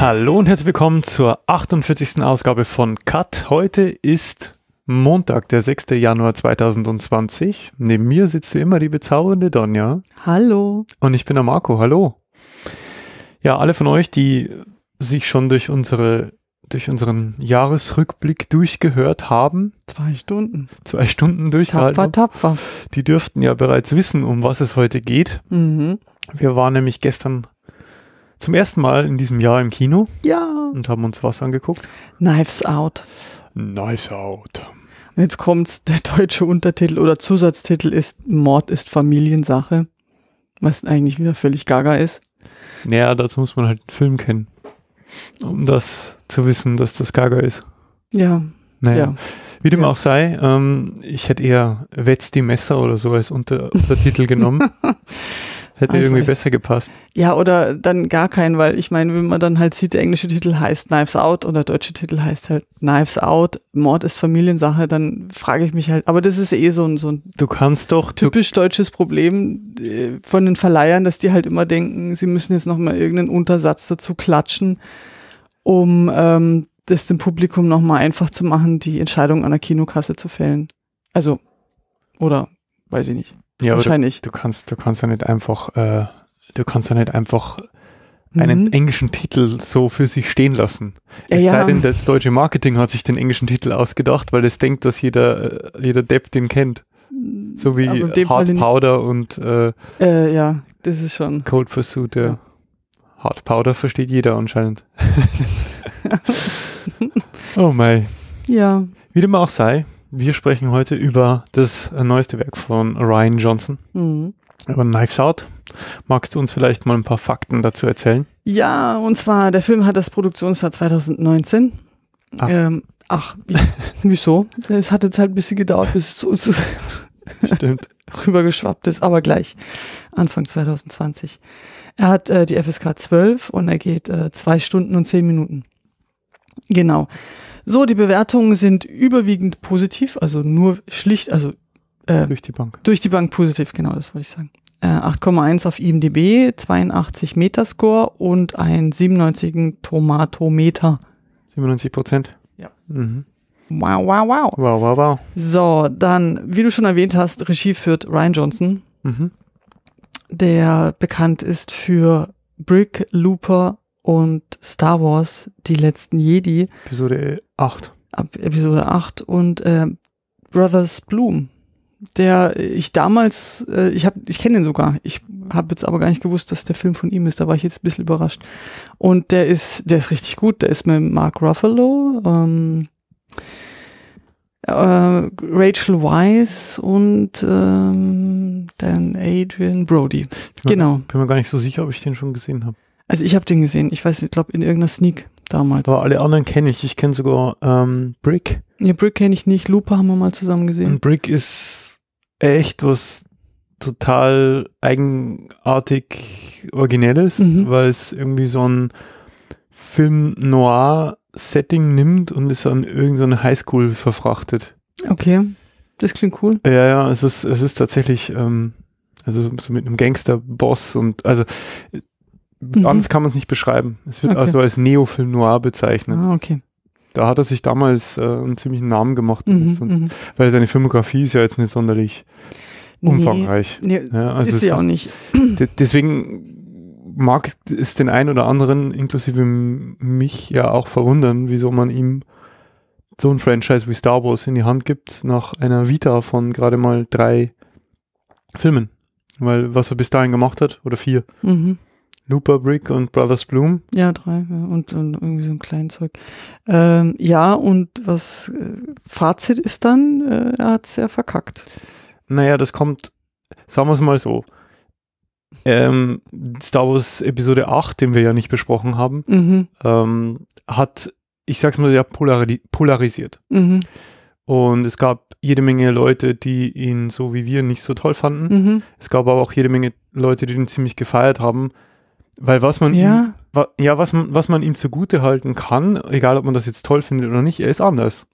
Hallo und herzlich willkommen zur 48. Ausgabe von Cut. Heute ist Montag, der 6. Januar 2020. Neben mir sitzt wie immer die bezaubernde Donja. Hallo. Und ich bin der Marco. Hallo. Ja, alle von euch, die sich schon durch unsere durch unseren Jahresrückblick durchgehört haben. Zwei Stunden. Zwei Stunden durchgehalten. Tapfer, tapfer. Die dürften ja bereits wissen, um was es heute geht. Mhm. Wir waren nämlich gestern zum ersten Mal in diesem Jahr im Kino. Ja. Und haben uns was angeguckt? Knives Out. Knives Out. Und jetzt kommt der deutsche Untertitel oder Zusatztitel ist Mord ist Familiensache. Was eigentlich wieder völlig gaga ist. Naja, dazu muss man halt einen Film kennen. Um das zu wissen, dass das gaga ist. Ja. Naja. Ja. Wie dem ja. auch sei, ähm, ich hätte eher Wetz die Messer oder so als Unter Untertitel genommen. Hätte Ach, irgendwie besser gepasst. Ja, oder dann gar keinen, weil ich meine, wenn man dann halt sieht, der englische Titel heißt Knives Out oder der deutsche Titel heißt halt Knives Out, Mord ist Familiensache, dann frage ich mich halt, aber das ist eh so ein, so ein du kannst doch, typisch deutsches Problem äh, von den Verleihern, dass die halt immer denken, sie müssen jetzt nochmal irgendeinen Untersatz dazu klatschen, um ähm, das dem Publikum nochmal einfach zu machen, die Entscheidung an der Kinokasse zu fällen. Also, oder weiß ich nicht. Ja, wahrscheinlich. Du, du, kannst, du kannst ja nicht einfach, äh, du kannst ja nicht einfach einen mhm. englischen Titel so für sich stehen lassen. Es sei denn, das deutsche Marketing hat sich den englischen Titel ausgedacht, weil es denkt, dass jeder, äh, jeder Depp den kennt. So wie Hard Powder und äh, äh, ja, das ist schon Cold Pursuit. Ja. ja. Hard Powder versteht jeder anscheinend. oh mein. Ja. Wie dem auch sei, wir sprechen heute über das neueste Werk von Ryan Johnson, mhm. über Knives Out. Magst du uns vielleicht mal ein paar Fakten dazu erzählen? Ja, und zwar, der Film hat das Produktionsjahr 2019. Ach, ähm, ach wieso? Es hat jetzt halt ein bisschen gedauert, bis es zu uns rübergeschwappt ist, aber gleich Anfang 2020. Er hat äh, die FSK 12 und er geht äh, zwei Stunden und zehn Minuten. Genau. So, die Bewertungen sind überwiegend positiv, also nur schlicht, also äh, durch die Bank. Durch die Bank positiv, genau, das wollte ich sagen. Äh, 8,1 auf IMDb, 82 Metascore und ein 97 Tomatometer. 97 Prozent? Ja. Mhm. Wow, wow, wow. Wow, wow, wow. So, dann, wie du schon erwähnt hast, Regie führt Ryan Johnson, mhm. der bekannt ist für Brick, Looper, und Star Wars, die letzten Jedi. Episode 8. Ab Episode 8 und äh, Brothers Bloom, der ich damals, äh, ich, hab, ich kenne den sogar, ich habe jetzt aber gar nicht gewusst, dass der Film von ihm ist, da war ich jetzt ein bisschen überrascht. Und der ist, der ist richtig gut, der ist mit Mark Ruffalo, ähm, äh, Rachel Weisz und ähm, dann Adrian Brody. genau. bin mir gar nicht so sicher, ob ich den schon gesehen habe. Also ich habe den gesehen, ich weiß, ich glaube in irgendeiner Sneak damals. Aber alle anderen kenne ich. Ich kenne sogar ähm, Brick. Ja, Brick kenne ich nicht. Lupa haben wir mal zusammen gesehen. Und Brick ist echt was total eigenartig Originelles, mhm. weil es irgendwie so ein Film Noir Setting nimmt und es an irgendeine Highschool verfrachtet. Okay, das klingt cool. Ja, ja, es ist, es ist tatsächlich, ähm, also so mit einem Gangster-Boss und also mhm. anders kann man es nicht beschreiben. Es wird okay. also als Neofilm Noir bezeichnet. Ah, okay. Da hat er sich damals äh, einen ziemlichen Namen gemacht, mhm, sonst, mhm. weil seine Filmografie ist ja jetzt nicht sonderlich umfangreich. Nee, nee, ja, also ist sie auch nicht. Deswegen mag es den einen oder anderen, inklusive mich, ja auch verwundern, wieso man ihm so ein Franchise wie Star Wars in die Hand gibt, nach einer Vita von gerade mal drei Filmen. Weil was er bis dahin gemacht hat, oder vier, mhm. Looper Brick und Brothers Bloom. Ja, drei. Ja. Und, und, irgendwie so ein kleines Zeug. Ähm, ja, und was äh, Fazit ist dann, äh, er hat es sehr verkackt. Naja, das kommt, sagen wir es mal so. Ähm, Star Wars Episode 8, den wir ja nicht besprochen haben, mhm. ähm, hat, ich sag's mal, ja polari polarisiert. Mhm. Und es gab jede Menge Leute, die ihn so wie wir nicht so toll fanden. Mhm. Es gab aber auch jede Menge Leute, die ihn ziemlich gefeiert haben. Weil was man, ja. ihm, ja, was, man, was man ihm zugute halten kann, egal ob man das jetzt toll findet oder nicht, er ist anders.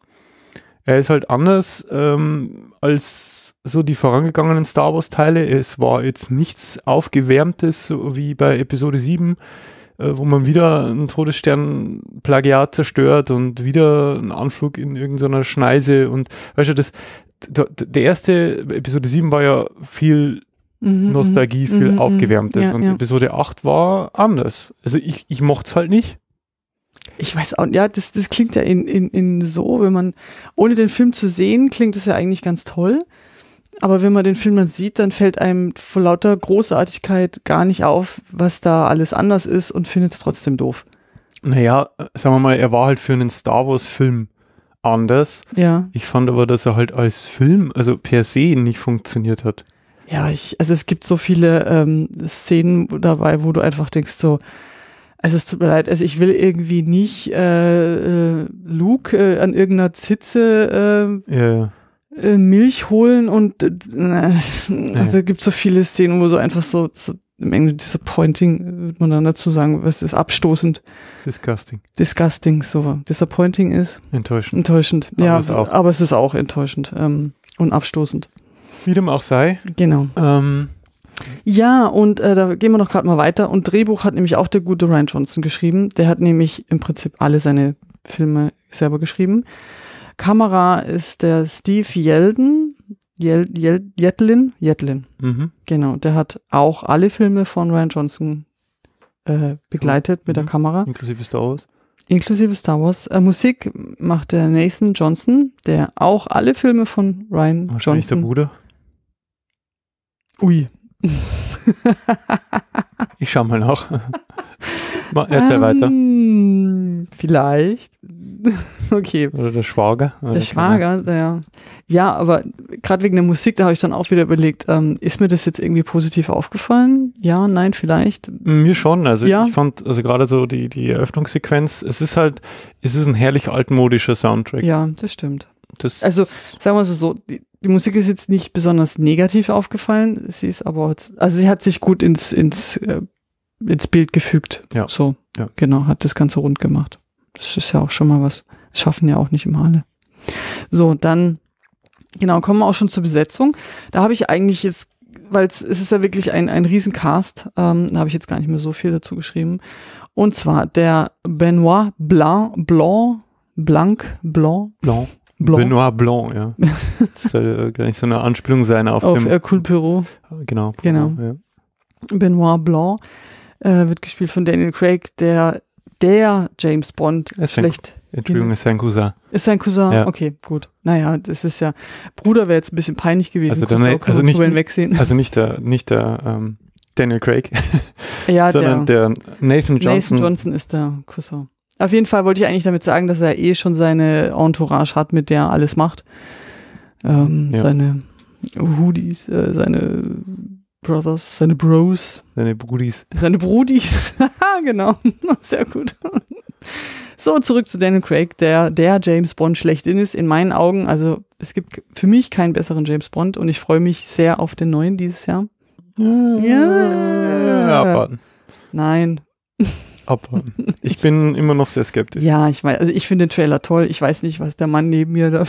Er ist halt anders ähm, als so die vorangegangenen Star Wars-Teile. Es war jetzt nichts Aufgewärmtes, so wie bei Episode 7, äh, wo man wieder einen Todesstern-Plagiat zerstört und wieder einen Anflug in irgendeiner Schneise. Und weißt du, das, der erste Episode 7 war ja viel mhm, Nostalgie viel mhm, mhm, aufgewärmt ist. Ja, und ja. Episode 8 war anders. Also ich, ich mochte es halt nicht. Ich weiß auch, ja, das, das klingt ja in, in, in so, wenn man, ohne den Film zu sehen, klingt es ja eigentlich ganz toll. Aber wenn man den Film dann sieht, dann fällt einem vor lauter Großartigkeit gar nicht auf, was da alles anders ist und findet es trotzdem doof. Naja, sagen wir mal, er war halt für einen Star Wars-Film anders. Ja. Ich fand aber, dass er halt als Film, also per se, nicht funktioniert hat. Ja, ich, also es gibt so viele ähm, Szenen dabei, wo du einfach denkst so, also es tut mir leid, also ich will irgendwie nicht äh, äh, Luke äh, an irgendeiner Zitze äh, ja. äh, Milch holen und äh, also ja. gibt so viele Szenen, wo so einfach so, so im Englischen disappointing, würde man dann dazu sagen, was ist abstoßend. Disgusting. Disgusting, so. Disappointing ist. Enttäuschend. Enttäuschend, aber ja. Es aber es ist auch enttäuschend ähm, und abstoßend wie dem auch sei. Genau. Ähm, ja, und äh, da gehen wir noch gerade mal weiter. Und Drehbuch hat nämlich auch der gute Ryan Johnson geschrieben. Der hat nämlich im Prinzip alle seine Filme selber geschrieben. Kamera ist der Steve Yeldon. Yel Yel Yetlin? Yetlin. Mhm. Genau, der hat auch alle Filme von Ryan Johnson äh, begleitet mhm. mit der mhm. Kamera. Inklusive Star Wars. Inklusive Star Wars. Äh, Musik macht der Nathan Johnson, der auch alle Filme von Ryan Johnson. Der Bruder. Ui. ich schau mal nach. Erzähl ähm, weiter. Vielleicht. okay. Oder der Schwager. Oder der Schwager, ja. Ja, aber gerade wegen der Musik, da habe ich dann auch wieder überlegt, ähm, ist mir das jetzt irgendwie positiv aufgefallen? Ja, nein, vielleicht. Mir schon. Also ja. ich fand, also gerade so die, die Eröffnungssequenz, es ist halt, es ist ein herrlich altmodischer Soundtrack. Ja, das stimmt. Das also, sagen wir so, so die, die Musik ist jetzt nicht besonders negativ aufgefallen. Sie ist aber, also sie hat sich gut ins, ins, äh, ins Bild gefügt. Ja. So. Ja. Genau, hat das Ganze rund gemacht. Das ist ja auch schon mal was. Das schaffen ja auch nicht immer alle. So, dann, genau, kommen wir auch schon zur Besetzung. Da habe ich eigentlich jetzt, weil es ist ja wirklich ein, ein Riesencast, ähm, da habe ich jetzt gar nicht mehr so viel dazu geschrieben. Und zwar der Benoit Blanc, Blanc, Blanc, Blanc. Blanc. Blanc. Benoit Blanc, ja. das soll äh, gar nicht so eine Anspielung sein auf, auf dem, Hercule Perot. Genau. genau. Ja. Benoit Blanc äh, wird gespielt von Daniel Craig, der der James Bond ist schlecht. Sein, Entschuldigung, genau. ist sein Cousin. Ist sein Cousin? Ja. Okay, gut. Naja, das ist ja. Bruder wäre jetzt ein bisschen peinlich gewesen. Also, dann, Cousin, also, nicht, wegsehen. also nicht der, nicht der ähm, Daniel Craig, ja, sondern der, der Nathan Johnson. Nathan Johnson ist der Cousin. Auf jeden Fall wollte ich eigentlich damit sagen, dass er eh schon seine Entourage hat, mit der er alles macht. Ähm, ja. Seine Hoodies, äh, seine Brothers, seine Bros. Seine Brudis. Seine Brudis. genau. Sehr gut. So, zurück zu Daniel Craig, der, der James Bond schlechthin ist, in meinen Augen. Also, es gibt für mich keinen besseren James Bond und ich freue mich sehr auf den neuen dieses Jahr. Ja. ja. Abwarten. Nein. Aber ich bin immer noch sehr skeptisch. Ja, ich weiß, also ich finde den Trailer toll. Ich weiß nicht, was der Mann neben mir da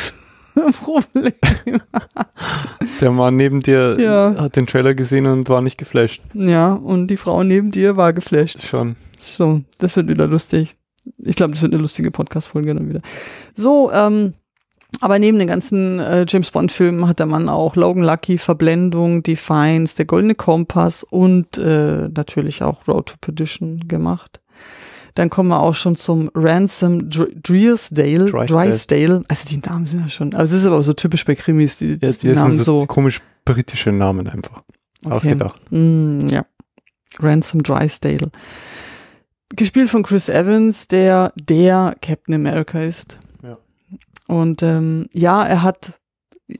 Problem. Der Mann neben dir ja. hat den Trailer gesehen und war nicht geflasht. Ja, und die Frau neben dir war geflasht. Schon. So, das wird wieder lustig. Ich glaube, das wird eine lustige Podcast-Folge dann wieder. So, ähm, aber neben den ganzen äh, James Bond-Filmen hat der Mann auch Logan Lucky, Verblendung, Defiance, Der Goldene Kompass und äh, natürlich auch Road to Perdition gemacht. Dann kommen wir auch schon zum Ransom Drysdale. Drysdale. Also die Namen sind ja schon, aber es ist aber so typisch bei Krimis, die, ja, die, die Namen so, so komisch britische Namen einfach okay. ausgedacht. Mm, ja. Ransom Drysdale. Gespielt von Chris Evans, der der Captain America ist. Ja. Und ähm, ja, er hat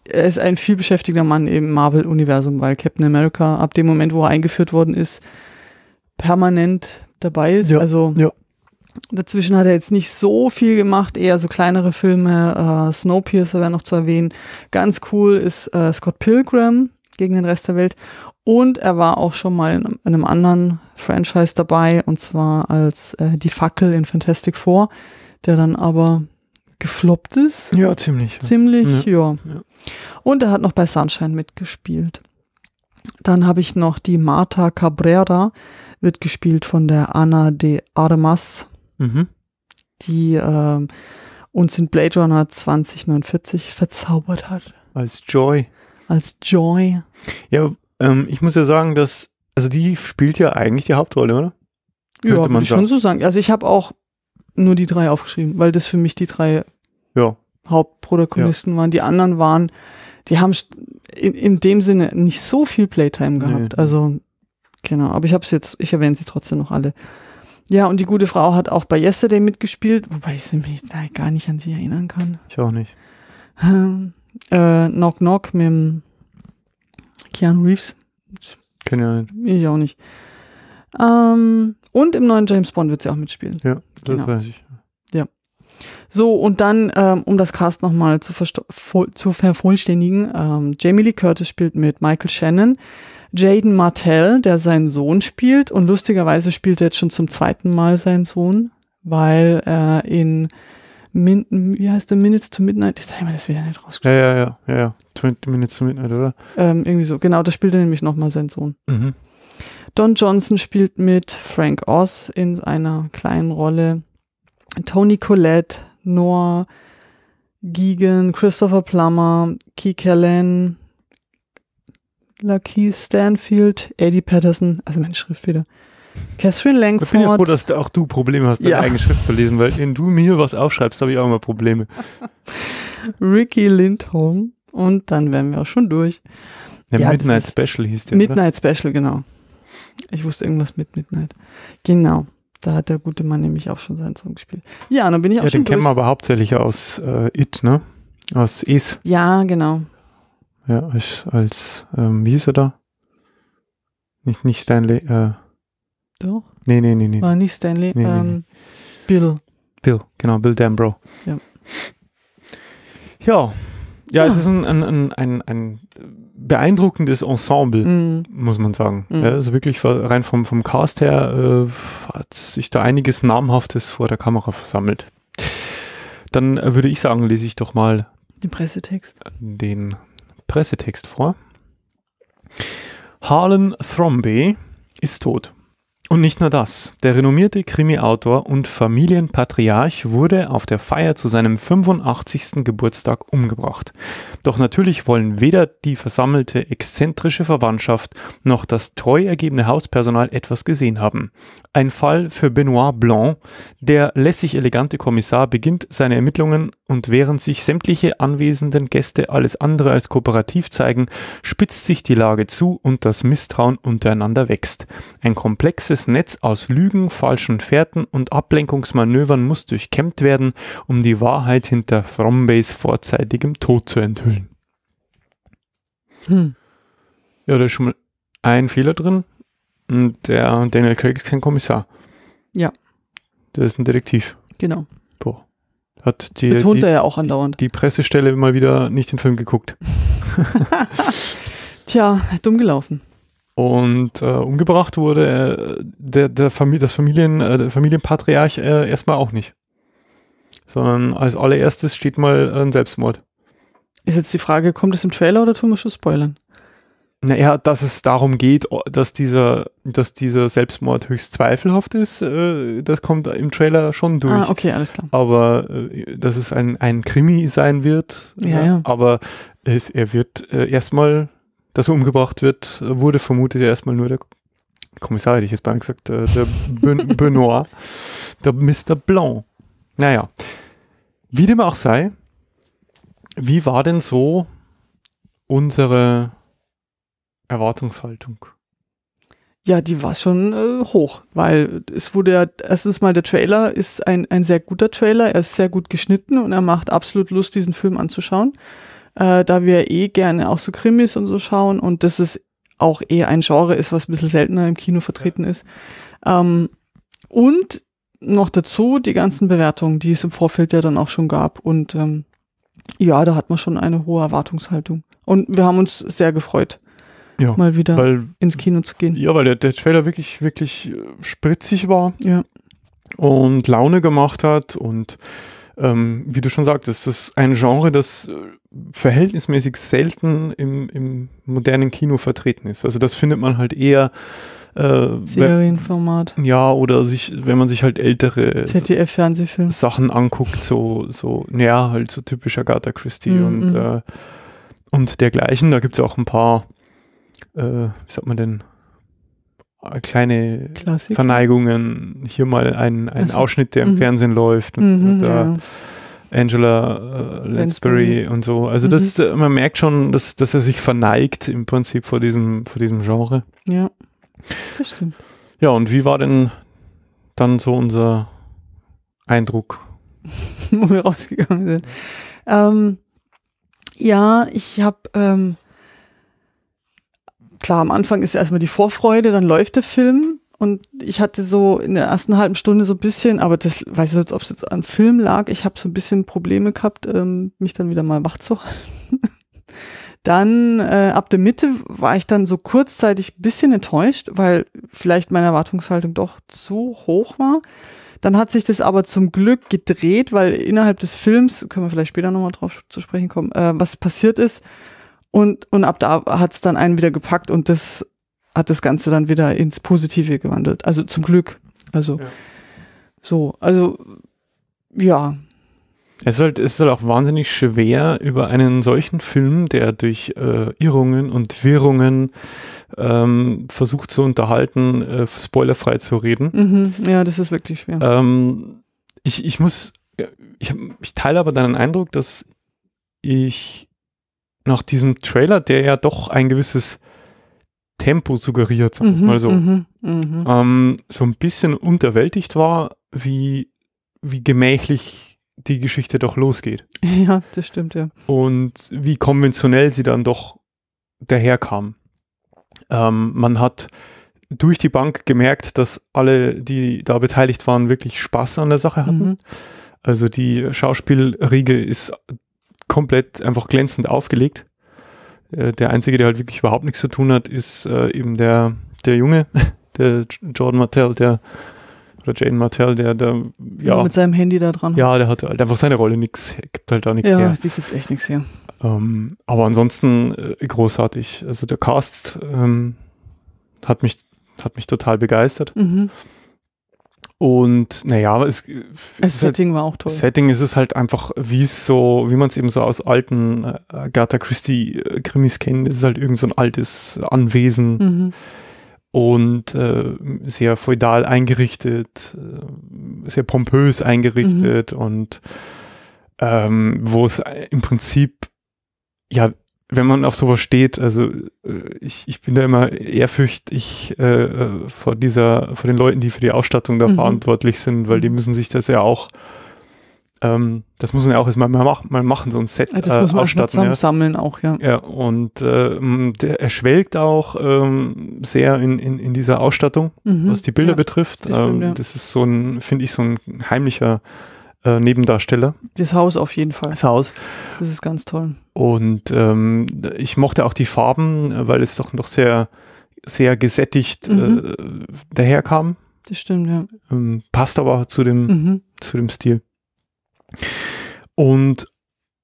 er ist ein vielbeschäftigter Mann im Marvel-Universum, weil Captain America ab dem Moment, wo er eingeführt worden ist, permanent dabei ist. Ja, also ja. Dazwischen hat er jetzt nicht so viel gemacht, eher so kleinere Filme. Äh, Snowpiercer wäre noch zu erwähnen. Ganz cool ist äh, Scott Pilgrim gegen den Rest der Welt. Und er war auch schon mal in, in einem anderen Franchise dabei, und zwar als äh, die Fackel in Fantastic Four, der dann aber gefloppt ist. Ja, ziemlich. Ziemlich, ja. ja. ja. Und er hat noch bei Sunshine mitgespielt. Dann habe ich noch die Marta Cabrera, wird gespielt von der Ana de Armas mhm. die äh, uns in Blade Runner 2049 verzaubert hat. Als Joy. Als Joy. Ja, ähm, ich muss ja sagen, dass, also die spielt ja eigentlich die Hauptrolle, oder? Könnte ja, man ich schon so sagen. Also ich habe auch nur die drei aufgeschrieben, weil das für mich die drei ja. Hauptprotagonisten ja. waren. Die anderen waren, die haben in, in dem Sinne nicht so viel Playtime gehabt. Nee. Also, genau, aber ich habe es jetzt, ich erwähne sie trotzdem noch alle. Ja, und die gute Frau hat auch bei Yesterday mitgespielt, wobei ich mich da gar nicht an sie erinnern kann. Ich auch nicht. Äh, Knock Knock mit dem Keanu Reeves. Kenn auch nicht. Ich auch nicht. Ähm, und im neuen James Bond wird sie auch mitspielen. Ja, das genau. weiß ich. Ja. So, und dann, ähm, um das Cast nochmal zu, zu vervollständigen, ähm, Jamie Lee Curtis spielt mit Michael Shannon. Jaden Martell, der seinen Sohn spielt. Und lustigerweise spielt er jetzt schon zum zweiten Mal seinen Sohn, weil er in Min wie heißt der Minutes to Midnight? Jetzt habe ich mir das wieder nicht rausgeschrieben. Ja, ja, ja, ja, 20 Minutes to Midnight, oder? Ähm, irgendwie so, genau, da spielt er nämlich nochmal seinen Sohn. Mhm. Don Johnson spielt mit Frank Oz in einer kleinen Rolle. Tony Collette, Noah Gigan, Christopher Plummer, Key Kellen, Lucky Stanfield, Eddie Patterson, also meine Schriftfehler. Catherine Langford. Ich bin ja froh, dass auch du Probleme hast, deine ja. eigene Schrift zu lesen, weil wenn du mir was aufschreibst, habe ich auch immer Probleme. Ricky Lindholm und dann wären wir auch schon durch. Ja, ja, Midnight Special hieß der. Midnight oder? Special, genau. Ich wusste irgendwas mit Midnight. Genau. Da hat der gute Mann nämlich auch schon seinen Song gespielt. Ja, dann bin ich auch ja, schon. Den durch. kennen wir aber hauptsächlich aus äh, It, ne? Aus Is. Ja, genau. Ja, als, als ähm, wie hieß er da? Nicht, nicht Stanley, äh. Doch? Nee, nee, nee, nee. War ah, nicht Stanley, nee, ähm, nee, nee. Bill. Bill, genau, Bill Dambro. Ja. Ja, ja, ja. es ah. ist ein, ein, ein, ein beeindruckendes Ensemble, mm. muss man sagen. Mm. Ja, also wirklich rein vom, vom Cast her äh, hat sich da einiges Namhaftes vor der Kamera versammelt. Dann äh, würde ich sagen, lese ich doch mal den Pressetext. Den Pressetext vor. Harlan Thrombey ist tot. Und nicht nur das. Der renommierte Krimi-Autor und Familienpatriarch wurde auf der Feier zu seinem 85. Geburtstag umgebracht. Doch natürlich wollen weder die versammelte exzentrische Verwandtschaft noch das treu ergebene Hauspersonal etwas gesehen haben. Ein Fall für Benoit Blanc. Der lässig elegante Kommissar beginnt seine Ermittlungen und während sich sämtliche anwesenden Gäste alles andere als kooperativ zeigen, spitzt sich die Lage zu und das Misstrauen untereinander wächst. Ein komplexes dieses Netz aus Lügen, falschen Fährten und Ablenkungsmanövern muss durchkämmt werden, um die Wahrheit hinter Frombays vorzeitigem Tod zu enthüllen. Hm. Ja, da ist schon mal ein Fehler drin. Und der Daniel Craig ist kein Kommissar. Ja. Der ist ein Detektiv. Genau. Boah. Hat die, Betont die, er ja auch andauernd. Die Pressestelle mal wieder nicht den Film geguckt. Tja, dumm gelaufen und äh, umgebracht wurde, äh, der, der Familie, das Familien, äh, der Familienpatriarch äh, erstmal auch nicht. Sondern als allererstes steht mal äh, ein Selbstmord. Ist jetzt die Frage, kommt es im Trailer oder tun wir schon spoilern? Naja, dass es darum geht, dass dieser, dass dieser Selbstmord höchst zweifelhaft ist, äh, das kommt im Trailer schon ah, durch. Ah, okay, alles klar. Aber äh, dass es ein, ein Krimi sein wird, ja, ne? ja. aber es, er wird äh, erstmal das umgebracht wird, wurde vermutet ja erstmal nur der Kommissar, hätte ich jetzt beinahe gesagt, äh, der Benoit, der Mr. Blanc. Naja, wie dem auch sei, wie war denn so unsere Erwartungshaltung? Ja, die war schon äh, hoch, weil es wurde ja, erstens mal der Trailer ist ein, ein sehr guter Trailer, er ist sehr gut geschnitten und er macht absolut Lust, diesen Film anzuschauen äh, da wir eh gerne auch so Krimis und so schauen und dass es auch eher ein Genre ist, was ein bisschen seltener im Kino vertreten ja. ist. Ähm, und noch dazu die ganzen Bewertungen, die es im Vorfeld ja dann auch schon gab. Und ähm, ja, da hat man schon eine hohe Erwartungshaltung. Und wir haben uns sehr gefreut, ja, mal wieder weil, ins Kino zu gehen. Ja, weil der, der Trailer wirklich, wirklich äh, spritzig war ja. und Laune gemacht hat und ähm, wie du schon sagtest, das ist ein Genre, das äh, verhältnismäßig selten im, im modernen Kino vertreten ist. Also das findet man halt eher äh, Serienformat. Ja, oder sich, wenn man sich halt ältere zdf -Fernsehfilm. Sachen anguckt, so, so, naja, halt so typischer Gata Christie mm -mm. und, mhm. äh, und dergleichen. Da gibt es ja auch ein paar, äh, wie sagt man denn, äh, kleine Klassiker. Verneigungen, hier mal ein, ein so. Ausschnitt, der im mhm. Fernsehen läuft. Und, mhm, ja. Angela äh, Lansbury und so. Also mhm. das, äh, man merkt schon, dass, dass er sich verneigt im Prinzip vor diesem, vor diesem Genre. Ja, das stimmt. Ja, und wie war denn dann so unser Eindruck? Wo wir rausgegangen sind. Ähm, ja, ich habe ähm, klar, am Anfang ist ja erstmal die Vorfreude, dann läuft der Film. Und ich hatte so in der ersten halben Stunde so ein bisschen, aber das weiß ich jetzt, ob es jetzt am Film lag, ich habe so ein bisschen Probleme gehabt, ähm, mich dann wieder mal wach zu halten. dann äh, ab der Mitte war ich dann so kurzzeitig ein bisschen enttäuscht, weil vielleicht meine Erwartungshaltung doch zu hoch war. Dann hat sich das aber zum Glück gedreht, weil innerhalb des Films, können wir vielleicht später nochmal drauf zu sprechen kommen, äh, was passiert ist, und, und ab da hat es dann einen wieder gepackt und das hat das Ganze dann wieder ins Positive gewandelt. Also zum Glück. Also ja. so, also ja. Es ist, halt, es ist halt auch wahnsinnig schwer, über einen solchen Film, der durch äh, Irrungen und Wirrungen ähm, versucht zu unterhalten, äh, spoilerfrei zu reden. Mhm. Ja, das ist wirklich schwer. Ähm, ich, ich muss, ich, ich teile aber deinen Eindruck, dass ich nach diesem Trailer, der ja doch ein gewisses Tempo suggeriert, sagen wir mhm, mal so, mhm, mhm, ähm, so ein bisschen unterwältigt war, wie, wie gemächlich die Geschichte doch losgeht. Ja, das stimmt, ja. Und wie konventionell sie dann doch daherkam. Ähm, man hat durch die Bank gemerkt, dass alle, die da beteiligt waren, wirklich Spaß an der Sache hatten. Mhm. Also die Schauspielriege ist komplett einfach glänzend aufgelegt. Äh, der einzige, der halt wirklich überhaupt nichts zu tun hat, ist äh, eben der, der Junge, der Jordan Martell, der oder Jane Martell, der, da ja, ja, mit seinem Handy da dran. Ja, der hat halt einfach seine Rolle nichts, gibt halt da nichts ja, her. Ja, die gibt echt nichts her. Ähm, aber ansonsten äh, großartig. Also der Cast ähm, hat mich hat mich total begeistert. Mhm. Und naja, es, äh, das halt Setting halt, war auch toll. Setting ist es halt einfach, wie es so, wie man es eben so aus alten äh, Agatha Christie Krimis kennt, es ist halt irgend so ein altes Anwesen mhm. und äh, sehr feudal eingerichtet, äh, sehr pompös eingerichtet mhm. und ähm, wo es im Prinzip ja wenn man auf sowas steht, also äh, ich, ich bin da immer ehrfürchtig äh, äh, vor dieser, vor den Leuten, die für die Ausstattung da mhm. verantwortlich sind, weil die mhm. müssen sich das ja auch, ähm, das muss man ja auch erstmal mal, mach, mal machen, so ein Set ja, das äh, muss man äh, ausstatten. Ja. Sammeln auch, ja. Ja, und äh, der erschwelgt auch ähm, sehr in, in, in dieser Ausstattung, mhm. was die Bilder ja, betrifft. Das, stimmt, ähm, das ist so ein, finde ich, so ein heimlicher äh, Nebendarsteller. Das Haus auf jeden Fall. Das Haus. Das ist ganz toll. Und ähm, ich mochte auch die Farben, weil es doch noch sehr, sehr gesättigt äh, mhm. äh, daherkam. Das stimmt, ja. Ähm, passt aber zu dem, mhm. zu dem Stil. Und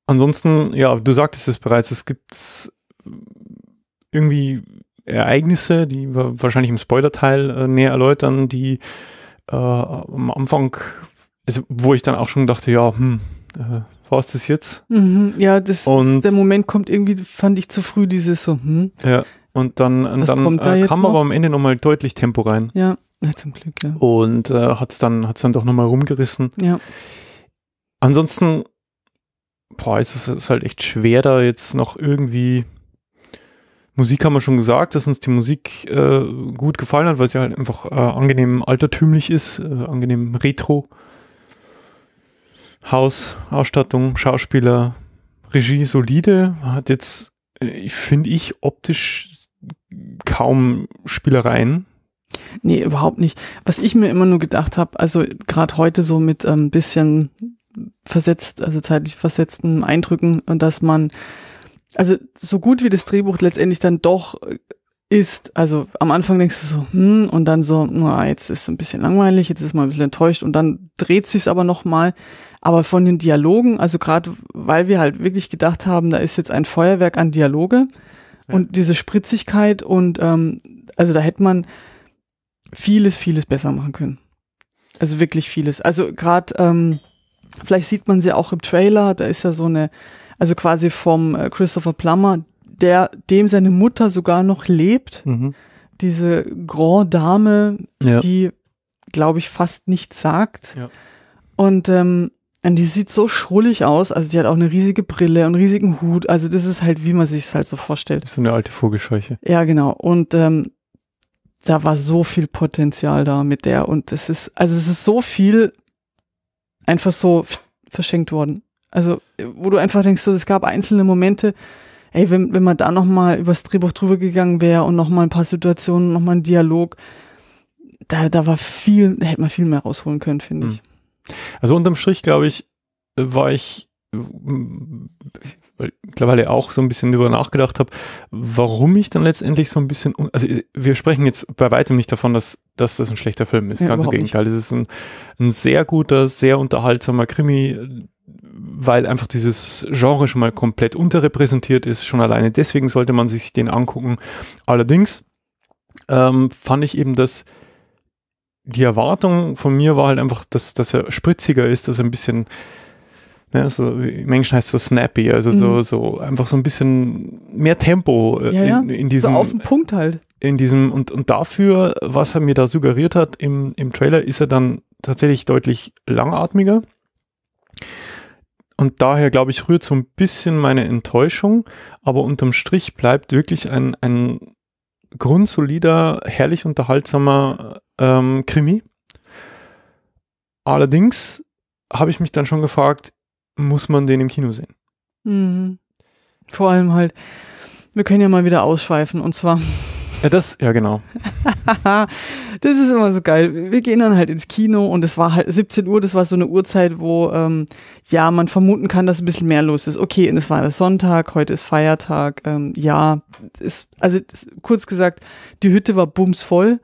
ansonsten, ja, du sagtest es bereits, es gibt irgendwie Ereignisse, die wir wahrscheinlich im Spoilerteil äh, näher erläutern, die äh, am Anfang also wo ich dann auch schon dachte, ja, hm, äh, was ist das jetzt? Mhm, ja, das, und, der Moment kommt irgendwie, fand ich zu früh, dieses so, hm. Ja, und dann, und dann da äh, kam aber am Ende nochmal deutlich Tempo rein. Ja, ja zum Glück, ja. Und äh, hat es dann, hat's dann doch nochmal rumgerissen. Ja. Ansonsten, boah, ist es ist halt echt schwer, da jetzt noch irgendwie. Musik haben wir schon gesagt, dass uns die Musik äh, gut gefallen hat, weil sie halt einfach äh, angenehm altertümlich ist, äh, angenehm retro. Haus, Ausstattung, Schauspieler, Regie solide, hat jetzt, äh, finde ich, optisch kaum Spielereien. Nee, überhaupt nicht. Was ich mir immer nur gedacht habe, also gerade heute so mit ein ähm, bisschen versetzt, also zeitlich versetzten Eindrücken, dass man, also so gut wie das Drehbuch letztendlich dann doch äh, ist, also am Anfang denkst du so, hm, und dann so, na, jetzt ist es ein bisschen langweilig, jetzt ist man ein bisschen enttäuscht und dann dreht sich es aber nochmal. Aber von den Dialogen, also gerade weil wir halt wirklich gedacht haben, da ist jetzt ein Feuerwerk an Dialoge ja. und diese Spritzigkeit und ähm, also da hätte man vieles, vieles besser machen können. Also wirklich vieles. Also gerade, ähm, vielleicht sieht man sie auch im Trailer, da ist ja so eine, also quasi vom äh, Christopher Plummer, der, dem seine Mutter sogar noch lebt. Mhm. Diese Grand Dame, ja. die, glaube ich, fast nichts sagt. Ja. Und, ähm, und die sieht so schrullig aus. Also die hat auch eine riesige Brille und einen riesigen Hut. Also das ist halt, wie man sich es halt so vorstellt. So eine alte Vogelscheuche. Ja, genau. Und ähm, da war so viel Potenzial da mit der. Und es ist, also es ist so viel einfach so verschenkt worden. Also, äh, wo du einfach denkst, so, es gab einzelne Momente, ey, wenn, wenn man da nochmal übers Drehbuch drüber gegangen wäre und nochmal ein paar Situationen, nochmal einen Dialog, da, da war viel, da hätte man viel mehr rausholen können, finde ich. Hm. Also unterm Strich, glaube ich, war ich, ich mittlerweile auch so ein bisschen darüber nachgedacht habe, warum ich dann letztendlich so ein bisschen, also wir sprechen jetzt bei weitem nicht davon, dass, dass das ein schlechter Film ist, ja, ganz im Gegenteil, es ist ein, ein sehr guter, sehr unterhaltsamer Krimi, weil einfach dieses Genre schon mal komplett unterrepräsentiert ist. Schon alleine deswegen sollte man sich den angucken. Allerdings ähm, fand ich eben, dass die Erwartung von mir war halt einfach, dass, dass er spritziger ist, dass er ein bisschen, ne, so, im Englischen heißt so snappy, also mhm. so, so einfach so ein bisschen mehr Tempo äh, ja, ja. In, in, diesem. So auf den Punkt halt. In diesem, und, und dafür, was er mir da suggeriert hat im, im Trailer, ist er dann tatsächlich deutlich langatmiger. Und daher, glaube ich, rührt so ein bisschen meine Enttäuschung. Aber unterm Strich bleibt wirklich ein, ein grundsolider, herrlich unterhaltsamer ähm, Krimi. Allerdings habe ich mich dann schon gefragt, muss man den im Kino sehen? Mhm. Vor allem halt, wir können ja mal wieder ausschweifen. Und zwar ja, das, ja, genau. das ist immer so geil. Wir gehen dann halt ins Kino und es war halt 17 Uhr, das war so eine Uhrzeit, wo ähm, ja, man vermuten kann, dass ein bisschen mehr los ist. Okay, und es war Sonntag, heute ist Feiertag. Ähm, ja, ist, also ist, kurz gesagt, die Hütte war bumsvoll.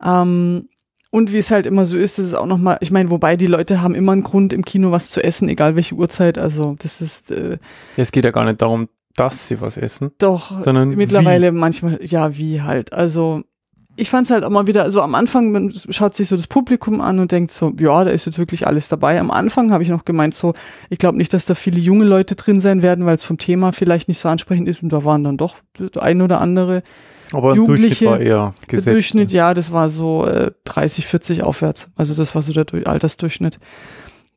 Ja. Ähm, und wie es halt immer so ist, das ist auch nochmal, ich meine, wobei die Leute haben immer einen Grund, im Kino was zu essen, egal welche Uhrzeit. Also das ist. Äh, es geht ja gar nicht darum, dass sie was essen. Doch, sondern mittlerweile wie. manchmal, ja, wie halt. Also ich fand es halt immer wieder, so am Anfang, man schaut sich so das Publikum an und denkt so, ja, da ist jetzt wirklich alles dabei. Am Anfang habe ich noch gemeint, so, ich glaube nicht, dass da viele junge Leute drin sein werden, weil es vom Thema vielleicht nicht so ansprechend ist. Und da waren dann doch ein oder andere. Aber Jugendliche, Durchschnitt war eher gesetzt. Der Durchschnitt, ne? ja, das war so äh, 30, 40 aufwärts. Also das war so der Altersdurchschnitt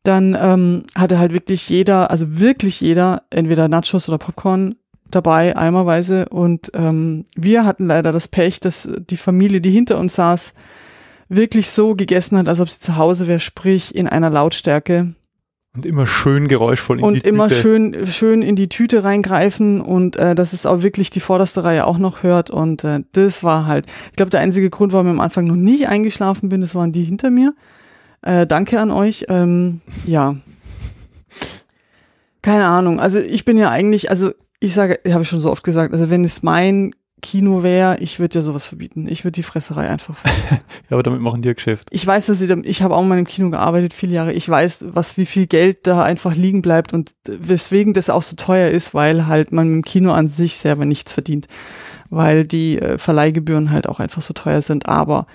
dann ähm, hatte halt wirklich jeder, also wirklich jeder, entweder Nachos oder Popcorn dabei, eimerweise. Und ähm, wir hatten leider das Pech, dass die Familie, die hinter uns saß, wirklich so gegessen hat, als ob sie zu Hause wäre, sprich in einer Lautstärke. Und immer schön geräuschvoll in und die Tüte. Und immer schön, schön in die Tüte reingreifen und äh, dass es auch wirklich die vorderste Reihe auch noch hört. Und äh, das war halt, ich glaube, der einzige Grund, warum ich am Anfang noch nicht eingeschlafen bin, das waren die hinter mir. Äh, danke an euch. Ähm, ja. Keine Ahnung. Also ich bin ja eigentlich, also ich sage, ich habe schon so oft gesagt, also wenn es mein Kino wäre, ich würde ja sowas verbieten. Ich würde die Fresserei einfach verbieten. ja, aber damit machen die Geschäft. Ich weiß, dass sie, damit, ich habe auch mal im Kino gearbeitet, viele Jahre. Ich weiß, was, wie viel Geld da einfach liegen bleibt und weswegen das auch so teuer ist, weil halt man im Kino an sich selber nichts verdient. Weil die äh, Verleihgebühren halt auch einfach so teuer sind. Aber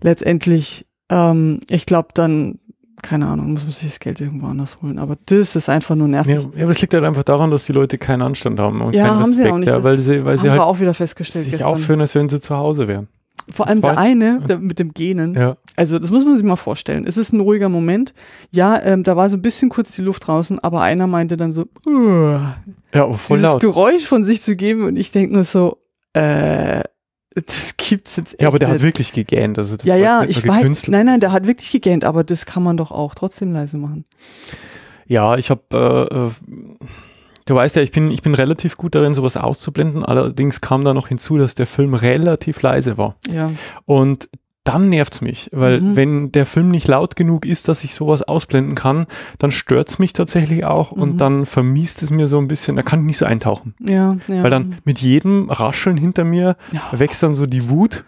letztendlich ähm, ich glaube, dann, keine Ahnung, muss man sich das Geld irgendwo anders holen. Aber das ist einfach nur nervig. Ja, ja aber es liegt halt einfach daran, dass die Leute keinen Anstand haben und ja, keinen haben Respekt, sie auch nicht. Ja, weil sie, weil sie halt auch wieder festgestellt sich gestern. aufführen, als wenn sie zu Hause wären. Vor allem der eine der, mit dem Genen. Ja. Also, das muss man sich mal vorstellen. Es ist ein ruhiger Moment. Ja, ähm, da war so ein bisschen kurz die Luft draußen, aber einer meinte dann so, ja, voll dieses laut. Geräusch von sich zu geben. Und ich denke nur so, äh, das gibt's jetzt echt. Ja, aber der nicht. hat wirklich gegähnt. Also das ja, ja, ich weiß. Nein, nein, der hat wirklich gegähnt, aber das kann man doch auch trotzdem leise machen. Ja, ich habe. Äh, äh, du weißt ja, ich bin, ich bin relativ gut darin, sowas auszublenden. Allerdings kam da noch hinzu, dass der Film relativ leise war. Ja. Und dann nervt's mich, weil mhm. wenn der Film nicht laut genug ist, dass ich sowas ausblenden kann, dann stört's mich tatsächlich auch mhm. und dann vermiest es mir so ein bisschen, da kann ich nicht so eintauchen. Ja, ja. Weil dann mit jedem Rascheln hinter mir ja. wächst dann so die Wut.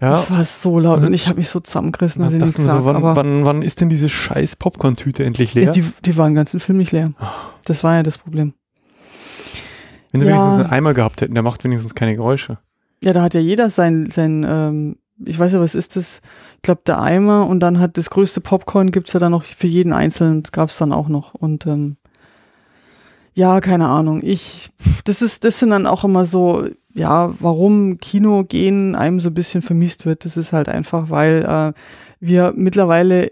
Ja. Das war so laut und, ich habe mich so zusammengerissen, dass ich nichts gesagt so, wann, wann, wann, ist denn diese scheiß Popcorn-Tüte endlich leer? die, die war den ganzen Film nicht leer. Ah. Das war ja das Problem. Wenn sie wenigstens einen Eimer gehabt hätten, der macht wenigstens keine Geräusche. Ja, da hat ja jeder sein, sein ähm, ich weiß ja, was ist das? Ich glaube, der Eimer und dann hat das größte Popcorn gibt's ja dann noch für jeden Einzelnen, gab's dann auch noch. Und ähm, ja, keine Ahnung. Ich, das ist, das sind dann auch immer so, ja, warum Kino gehen einem so ein bisschen vermisst wird. Das ist halt einfach, weil äh, wir mittlerweile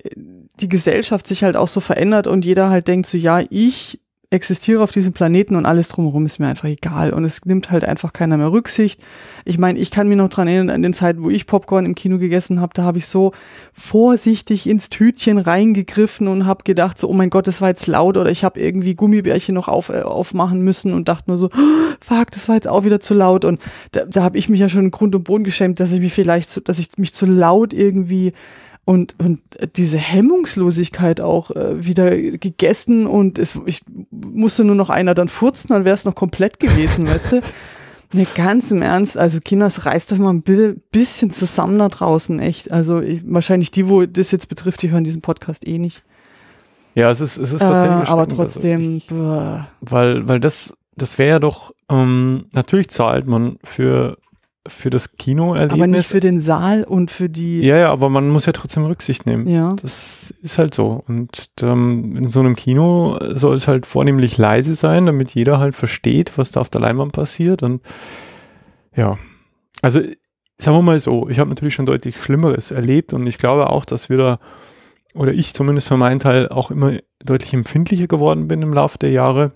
die Gesellschaft sich halt auch so verändert und jeder halt denkt so, ja, ich existiere auf diesem Planeten und alles drumherum ist mir einfach egal. Und es nimmt halt einfach keiner mehr Rücksicht. Ich meine, ich kann mir noch dran erinnern, an den Zeiten, wo ich Popcorn im Kino gegessen habe, da habe ich so vorsichtig ins Tütchen reingegriffen und habe gedacht, so, oh mein Gott, das war jetzt laut oder ich habe irgendwie Gummibärchen noch auf, äh, aufmachen müssen und dachte nur so, oh, fuck, das war jetzt auch wieder zu laut. Und da, da habe ich mich ja schon Grund und Boden geschämt, dass ich mich vielleicht, zu, dass ich mich zu laut irgendwie und, und diese Hemmungslosigkeit auch äh, wieder gegessen und es, ich musste nur noch einer dann furzen, dann wäre es noch komplett gewesen, weißt du? Ne, ganz im Ernst, also Kinders, reißt euch mal ein bisschen zusammen da draußen, echt. Also ich, wahrscheinlich die, wo das jetzt betrifft, die hören diesen Podcast eh nicht. Ja, es ist, es ist äh, tatsächlich. Äh, aber also trotzdem. Also ich, weil, weil das, das wäre ja doch, ähm, natürlich zahlt man für für das Kino erleben. Aber nicht für den Saal und für die. Ja, ja, aber man muss ja trotzdem Rücksicht nehmen. Ja. Das ist halt so. Und ähm, in so einem Kino soll es halt vornehmlich leise sein, damit jeder halt versteht, was da auf der Leinwand passiert. Und ja. Also, sagen wir mal so, ich habe natürlich schon deutlich Schlimmeres erlebt und ich glaube auch, dass wir da, oder ich zumindest für meinen Teil, auch immer deutlich empfindlicher geworden bin im Laufe der Jahre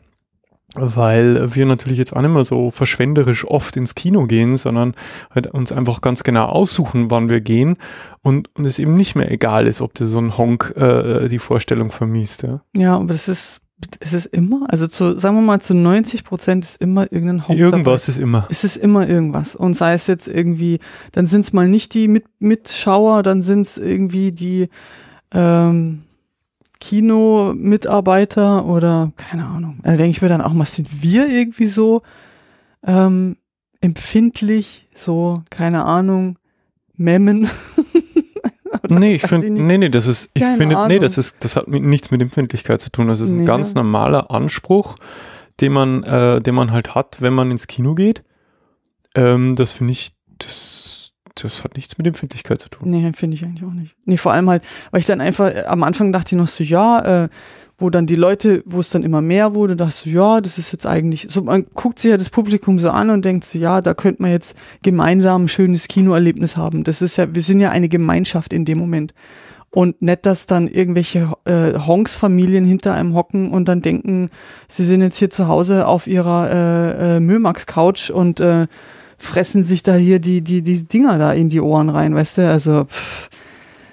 weil wir natürlich jetzt auch nicht mehr so verschwenderisch oft ins Kino gehen, sondern halt uns einfach ganz genau aussuchen, wann wir gehen und, und es eben nicht mehr egal ist, ob dir so ein Honk äh, die Vorstellung vermiest. Ja, ja aber das ist, es ist immer, also zu, sagen wir mal, zu 90 Prozent ist immer irgendein Honk. Irgendwas dabei. ist immer. Es ist immer irgendwas. Und sei es jetzt irgendwie, dann sind es mal nicht die Mit Mitschauer, dann sind es irgendwie die, ähm, Kinomitarbeiter oder keine Ahnung. Da denke ich mir dann auch mal, sind wir irgendwie so ähm, empfindlich, so, keine Ahnung, memmen. nee, ich finde, nee, nee, das ist, ich finde, nee, das ist, das hat mit, nichts mit Empfindlichkeit zu tun. Das ist nee. ein ganz ne? normaler Anspruch, den man, äh, den man halt hat, wenn man ins Kino geht. Ähm, das finde ich, das das hat nichts mit Empfindlichkeit zu tun. Nee, finde ich eigentlich auch nicht. Nee, vor allem halt, weil ich dann einfach äh, am Anfang dachte ich noch so, ja, äh, wo dann die Leute, wo es dann immer mehr wurde, dachte so, ja, das ist jetzt eigentlich, so man guckt sich ja das Publikum so an und denkt so, ja, da könnte man jetzt gemeinsam ein schönes Kinoerlebnis haben. Das ist ja, wir sind ja eine Gemeinschaft in dem Moment. Und nicht, dass dann irgendwelche äh, Honks-Familien hinter einem hocken und dann denken, sie sind jetzt hier zu Hause auf ihrer äh, äh, Müllmax-Couch und äh, fressen sich da hier die, die, die Dinger da in die Ohren rein, weißt du? Also. Pff.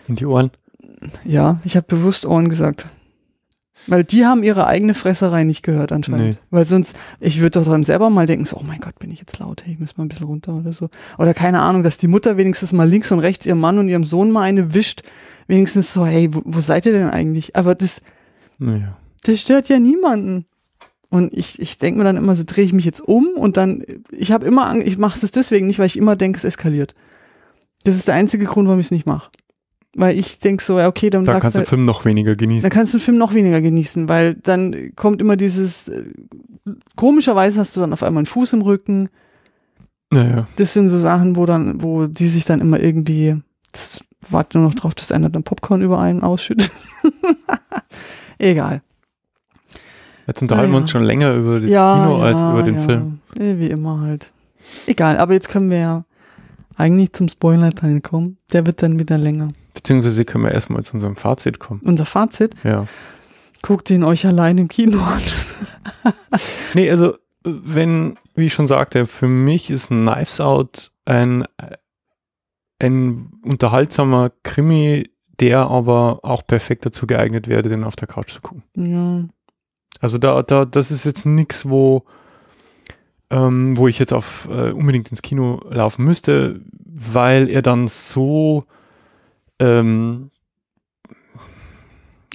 In die Ohren? Ja, ich habe bewusst Ohren gesagt. Weil die haben ihre eigene Fresserei nicht gehört anscheinend. Nee. Weil sonst, ich würde doch dann selber mal denken, so, oh mein Gott, bin ich jetzt laut, hey, ich muss mal ein bisschen runter oder so. Oder keine Ahnung, dass die Mutter wenigstens mal links und rechts ihrem Mann und ihrem Sohn mal eine wischt. Wenigstens so, hey, wo, wo seid ihr denn eigentlich? Aber das, naja. das stört ja niemanden. Und ich, ich denke mir dann immer so, drehe ich mich jetzt um und dann, ich habe immer, Angst, ich mache es deswegen nicht, weil ich immer denke, es eskaliert. Das ist der einzige Grund, warum ich es nicht mache. Weil ich denke so, ja, okay, dann. da kannst du den halt Film noch weniger genießen. Dann kannst du den Film noch weniger genießen, weil dann kommt immer dieses, äh, komischerweise hast du dann auf einmal einen Fuß im Rücken. Naja. Das sind so Sachen, wo dann, wo die sich dann immer irgendwie, das warte nur noch drauf, dass einer dann Popcorn über einen ausschüttet. Egal. Jetzt unterhalten ja. wir uns schon länger über das ja, Kino als über den Film. Wie immer halt. Egal, aber jetzt können wir ja eigentlich zum Spoiler-Teil kommen. Der wird dann wieder länger. Beziehungsweise können wir erstmal zu unserem Fazit kommen. Unser Fazit? Ja. Guckt ihn euch allein im Kino an. nee, also, wenn, wie ich schon sagte, für mich ist Knives Out ein, ein unterhaltsamer Krimi, der aber auch perfekt dazu geeignet wäre, den auf der Couch zu gucken. Ja. Also da, da, das ist jetzt nichts, wo, ähm, wo ich jetzt auf äh, unbedingt ins Kino laufen müsste, weil er dann so ähm,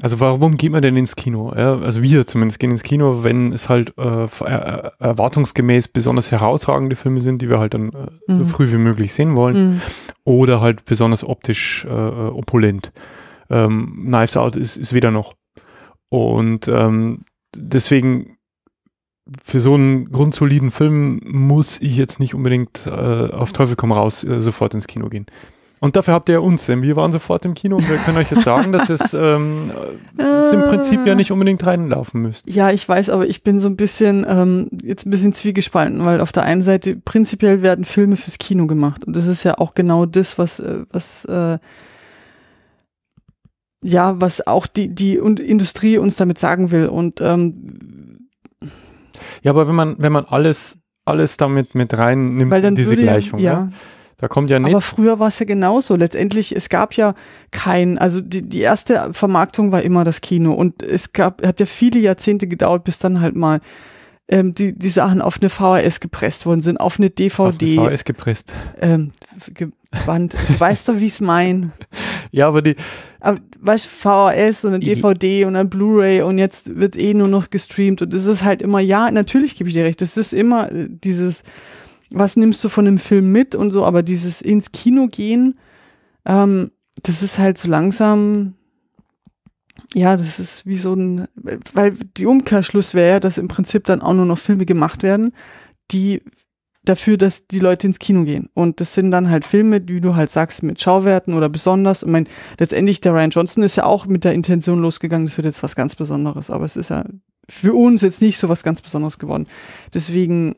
also warum geht man denn ins Kino? Ja, also wir zumindest gehen ins Kino, wenn es halt äh, erwartungsgemäß besonders herausragende Filme sind, die wir halt dann äh, mhm. so früh wie möglich sehen wollen. Mhm. Oder halt besonders optisch äh, äh opulent. Ähm, Knives Out ist, ist weder noch. Und ähm, deswegen für so einen grundsoliden Film muss ich jetzt nicht unbedingt äh, auf Teufel komm raus äh, sofort ins Kino gehen. Und dafür habt ihr uns, denn wir waren sofort im Kino und wir können euch jetzt sagen, dass es ähm, im Prinzip ja nicht unbedingt reinlaufen müsst. Ja, ich weiß, aber ich bin so ein bisschen ähm, jetzt ein bisschen zwiegespalten, weil auf der einen Seite prinzipiell werden Filme fürs Kino gemacht und das ist ja auch genau das, was äh, was äh, ja, was auch die, die Industrie uns damit sagen will. Und ähm, ja, aber wenn man, wenn man alles, alles damit mit rein nimmt, weil dann diese würde, Gleichung, ja. Ne? ja. Da kommt ja nicht. Aber früher war es ja genauso. Letztendlich, es gab ja kein, also die, die erste Vermarktung war immer das Kino und es gab, hat ja viele Jahrzehnte gedauert, bis dann halt mal ähm, die, die Sachen auf eine VHS gepresst worden sind, auf eine DVD. Auf eine VHS gepresst. Ähm, gebannt. weißt du, wie ich es meine? Ja, aber die. Aber, weißt du, VHS und eine DVD und ein Blu-ray und jetzt wird eh nur noch gestreamt und es ist halt immer, ja, natürlich gebe ich dir recht, es ist immer äh, dieses, was nimmst du von dem Film mit und so, aber dieses ins Kino gehen, ähm, das ist halt so langsam ja, das ist wie so ein, weil die Umkehrschluss wäre dass im Prinzip dann auch nur noch Filme gemacht werden, die dafür, dass die Leute ins Kino gehen. Und das sind dann halt Filme, die du halt sagst, mit Schauwerten oder besonders. Ich meine, letztendlich der Ryan Johnson ist ja auch mit der Intention losgegangen, das wird jetzt was ganz Besonderes, aber es ist ja für uns jetzt nicht so was ganz Besonderes geworden. Deswegen.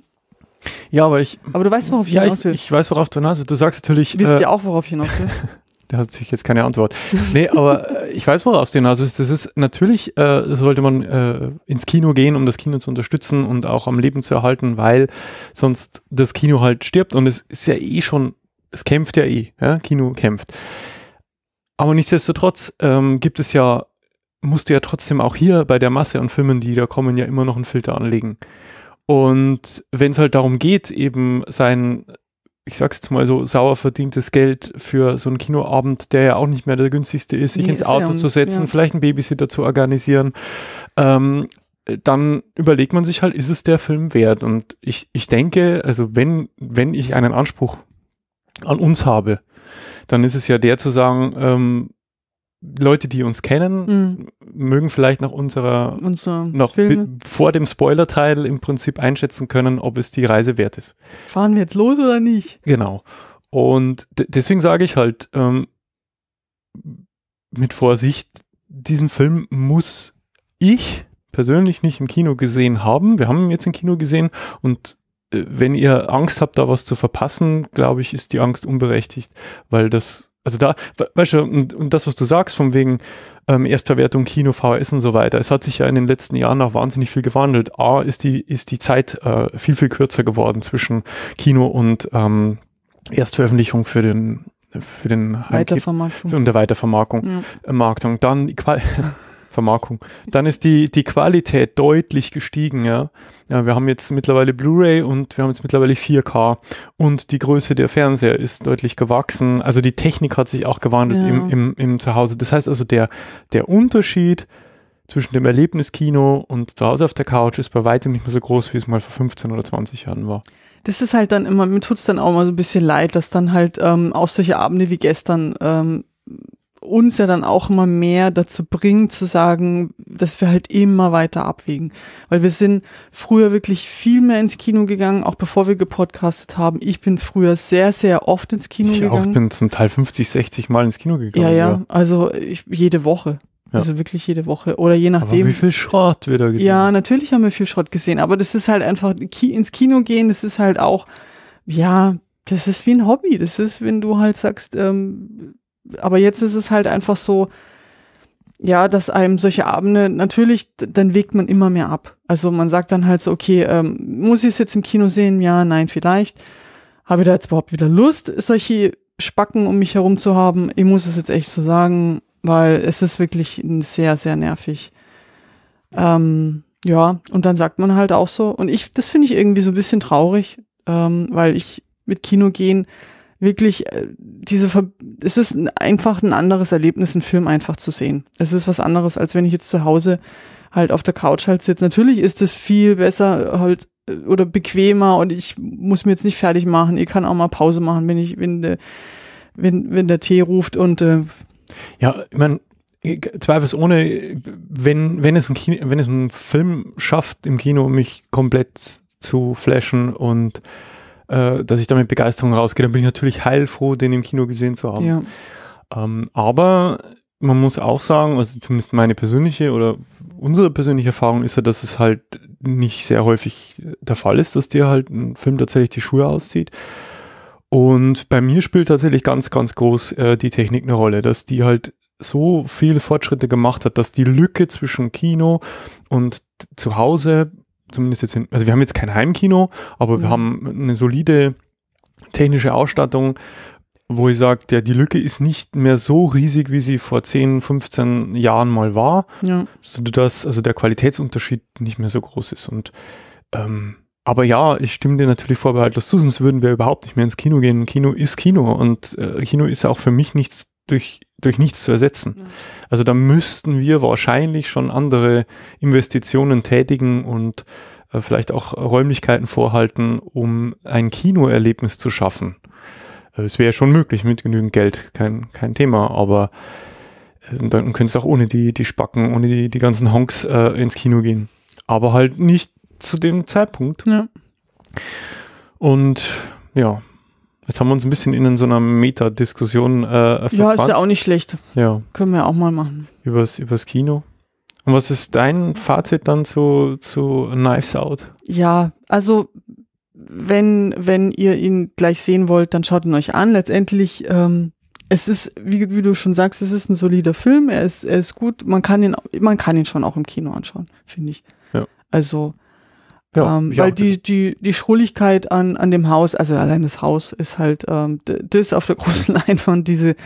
Ja, aber ich. Aber du weißt, worauf ich ja, hinaus will. Ich, ich weiß, worauf du hinaus willst. Du sagst natürlich. Wisst äh, ihr auch, worauf ich hinaus will? da hat sich jetzt keine Antwort. Nee, aber äh, ich weiß, worauf es Nase ist. Das ist natürlich, äh, sollte man äh, ins Kino gehen, um das Kino zu unterstützen und auch am Leben zu erhalten, weil sonst das Kino halt stirbt und es ist ja eh schon, es kämpft ja eh. Ja? Kino kämpft. Aber nichtsdestotrotz ähm, gibt es ja, musst du ja trotzdem auch hier bei der Masse an Filmen, die da kommen, ja immer noch einen Filter anlegen. Und wenn es halt darum geht, eben sein ich sag's jetzt mal so, sauer verdientes Geld für so einen Kinoabend, der ja auch nicht mehr der günstigste ist, sich nee, ins Auto zu setzen, ja. vielleicht einen Babysitter zu organisieren, ähm, dann überlegt man sich halt, ist es der Film wert? Und ich, ich denke, also wenn, wenn ich einen Anspruch an uns habe, dann ist es ja der zu sagen, ähm, Leute, die uns kennen, mhm. mögen vielleicht nach unserer, Unsere noch vor dem Spoiler-Teil im Prinzip einschätzen können, ob es die Reise wert ist. Fahren wir jetzt los oder nicht? Genau. Und deswegen sage ich halt ähm, mit Vorsicht, diesen Film muss ich persönlich nicht im Kino gesehen haben. Wir haben ihn jetzt im Kino gesehen und äh, wenn ihr Angst habt, da was zu verpassen, glaube ich, ist die Angst unberechtigt, weil das also da, weißt du, und, das, was du sagst, von wegen ähm, Erstverwertung, Kino, VHS und so weiter, es hat sich ja in den letzten Jahren auch wahnsinnig viel gewandelt. A, ist die, ist die Zeit äh, viel, viel kürzer geworden zwischen Kino und ähm, Erstveröffentlichung für den für den Weitervermarktung. Heimkeb und der Weitervermarktung. Ja. Äh, Dann die Qual Vermarkung. Dann ist die, die Qualität deutlich gestiegen. Ja. ja wir haben jetzt mittlerweile Blu-ray und wir haben jetzt mittlerweile 4K und die Größe der Fernseher ist deutlich gewachsen. Also die Technik hat sich auch gewandelt ja. im, im, im Zuhause. Das heißt also, der, der Unterschied zwischen dem Erlebniskino und zu Hause auf der Couch ist bei weitem nicht mehr so groß, wie es mal vor 15 oder 20 Jahren war. Das ist halt dann immer, mir tut es dann auch mal so ein bisschen leid, dass dann halt ähm, aus solche Abende wie gestern ähm, uns ja dann auch immer mehr dazu bringt zu sagen, dass wir halt immer weiter abwägen. Weil wir sind früher wirklich viel mehr ins Kino gegangen, auch bevor wir gepodcastet haben. Ich bin früher sehr, sehr oft ins Kino ich gegangen. Ich bin zum Teil 50, 60 Mal ins Kino gegangen. Ja, ja, ja. also ich, jede Woche. Ja. Also wirklich jede Woche oder je nachdem. Aber wie viel Schrott wir da gesehen Ja, natürlich haben wir viel Schrott gesehen, aber das ist halt einfach ins Kino gehen, das ist halt auch, ja, das ist wie ein Hobby. Das ist, wenn du halt sagst, ähm, aber jetzt ist es halt einfach so, ja, dass einem solche Abende natürlich, dann wägt man immer mehr ab. Also man sagt dann halt so, okay, ähm, muss ich es jetzt im Kino sehen? Ja, nein, vielleicht. Habe ich da jetzt überhaupt wieder Lust, solche Spacken um mich herum zu haben? Ich muss es jetzt echt so sagen, weil es ist wirklich sehr, sehr nervig. Ähm, ja, und dann sagt man halt auch so, und ich, das finde ich irgendwie so ein bisschen traurig, ähm, weil ich mit Kino gehen, wirklich äh, diese Ver es ist einfach ein anderes Erlebnis, einen Film einfach zu sehen. Es ist was anderes, als wenn ich jetzt zu Hause halt auf der Couch halt sitze. Natürlich ist es viel besser halt äh, oder bequemer und ich muss mir jetzt nicht fertig machen. Ich kann auch mal Pause machen, wenn ich wenn der wenn wenn der Tee ruft und äh ja, ich meine zweifelsohne, wenn wenn es ein Kino, wenn es ein Film schafft im Kino mich komplett zu flashen und äh, dass ich da mit Begeisterung rausgehe, dann bin ich natürlich heilfroh, den im Kino gesehen zu haben. Ja. Ähm, aber man muss auch sagen, also zumindest meine persönliche oder unsere persönliche Erfahrung ist ja, dass es halt nicht sehr häufig der Fall ist, dass dir halt ein Film tatsächlich die Schuhe auszieht. Und bei mir spielt tatsächlich ganz, ganz groß äh, die Technik eine Rolle, dass die halt so viele Fortschritte gemacht hat, dass die Lücke zwischen Kino und zu Hause zumindest jetzt, in, also wir haben jetzt kein Heimkino, aber mhm. wir haben eine solide technische Ausstattung, wo ich sage, ja, die Lücke ist nicht mehr so riesig, wie sie vor 10, 15 Jahren mal war, ja. sodass also der Qualitätsunterschied nicht mehr so groß ist. Und ähm, aber ja, ich stimme dir natürlich vorbehaltlos zu, sonst würden wir überhaupt nicht mehr ins Kino gehen. Kino ist Kino und äh, Kino ist auch für mich nichts durch, durch nichts zu ersetzen. Also da müssten wir wahrscheinlich schon andere Investitionen tätigen und äh, vielleicht auch Räumlichkeiten vorhalten, um ein Kinoerlebnis zu schaffen. Äh, es wäre schon möglich mit genügend Geld, kein, kein Thema, aber äh, dann könntest du auch ohne die, die Spacken, ohne die, die ganzen Honks äh, ins Kino gehen. Aber halt nicht zu dem Zeitpunkt. Ja. Und ja, Jetzt haben wir uns ein bisschen in so einer Meta-Diskussion äh, Ja, ist ja auch nicht schlecht. Ja. Können wir auch mal machen. Übers, übers Kino. Und was ist dein Fazit dann zu, zu Knives Out? Ja, also wenn, wenn ihr ihn gleich sehen wollt, dann schaut ihn euch an. Letztendlich, ähm, es ist, wie, wie, du schon sagst, es ist ein solider Film, er ist, er ist gut, man kann ihn, man kann ihn schon auch im Kino anschauen, finde ich. Ja. Also ja, ähm, weil die, die, die Schrulligkeit an, an dem Haus, also allein das Haus ist halt ähm, das auf der großen Leinwand, diese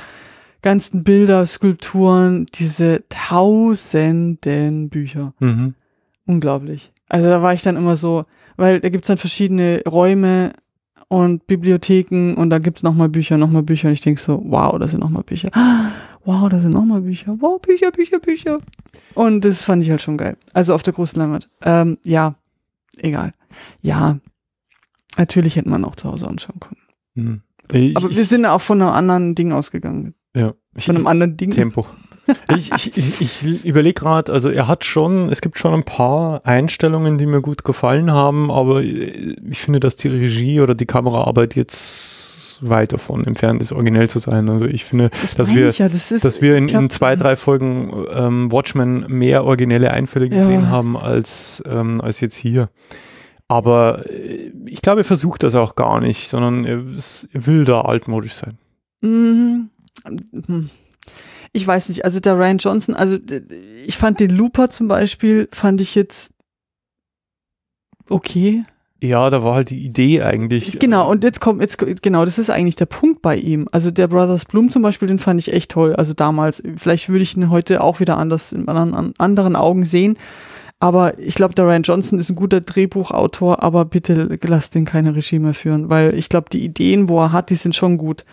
ganzen Bilder, Skulpturen, diese tausenden Bücher. Mhm. Unglaublich. Also da war ich dann immer so, weil da gibt's dann verschiedene Räume und Bibliotheken und da gibt's nochmal Bücher, nochmal Bücher und ich denk so, wow, da sind nochmal Bücher. Wow, da sind nochmal Bücher. Wow, Bücher, Bücher, Bücher. Und das fand ich halt schon geil. Also auf der großen Leinwand. Ähm, ja, egal. Ja, natürlich hätten man auch zu Hause anschauen können. Mhm. Ich, Aber ich, wir sind auch von einem anderen Ding ausgegangen. Ja. Von einem anderen Ding. Tempo. ich ich, ich überlege gerade, also er hat schon, es gibt schon ein paar Einstellungen, die mir gut gefallen haben, aber ich finde, dass die Regie oder die Kameraarbeit jetzt weit davon entfernt ist, originell zu sein. Also ich finde, das dass, wir, ja, das ist, dass wir in, glaub, in, zwei, drei Folgen ähm, Watchmen mehr originelle Einfälle gesehen ja. haben als, ähm, als jetzt hier. Aber äh, ich glaube, er versucht das auch gar nicht, sondern er, will da altmodisch sein. Mhm. Ich weiß nicht, also der Ryan Johnson, also ich fand den Looper zum Beispiel, fand ich jetzt okay. Ja, da war halt die Idee eigentlich. Genau, äh, und jetzt kommt, jetzt, genau, das ist eigentlich der Punkt bei ihm. Also der Brothers Bloom zum Beispiel, den fand ich echt toll. Also damals, vielleicht würde ich ihn heute auch wieder anders, in anderen, anderen Augen sehen. Aber ich glaube, der Ryan Johnson ist ein guter Drehbuchautor, aber bitte lasst den keine Regie mehr führen, weil ich glaube, die Ideen, wo er hat, die sind schon gut.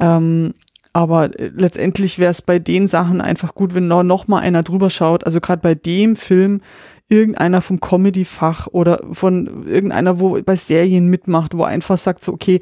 Ähm, aber äh, letztendlich wäre es bei den Sachen einfach gut, wenn noch, mal einer drüber schaut. Also gerade bei dem Film irgendeiner vom Comedy-Fach oder von irgendeiner, wo bei Serien mitmacht, wo einfach sagt so, okay,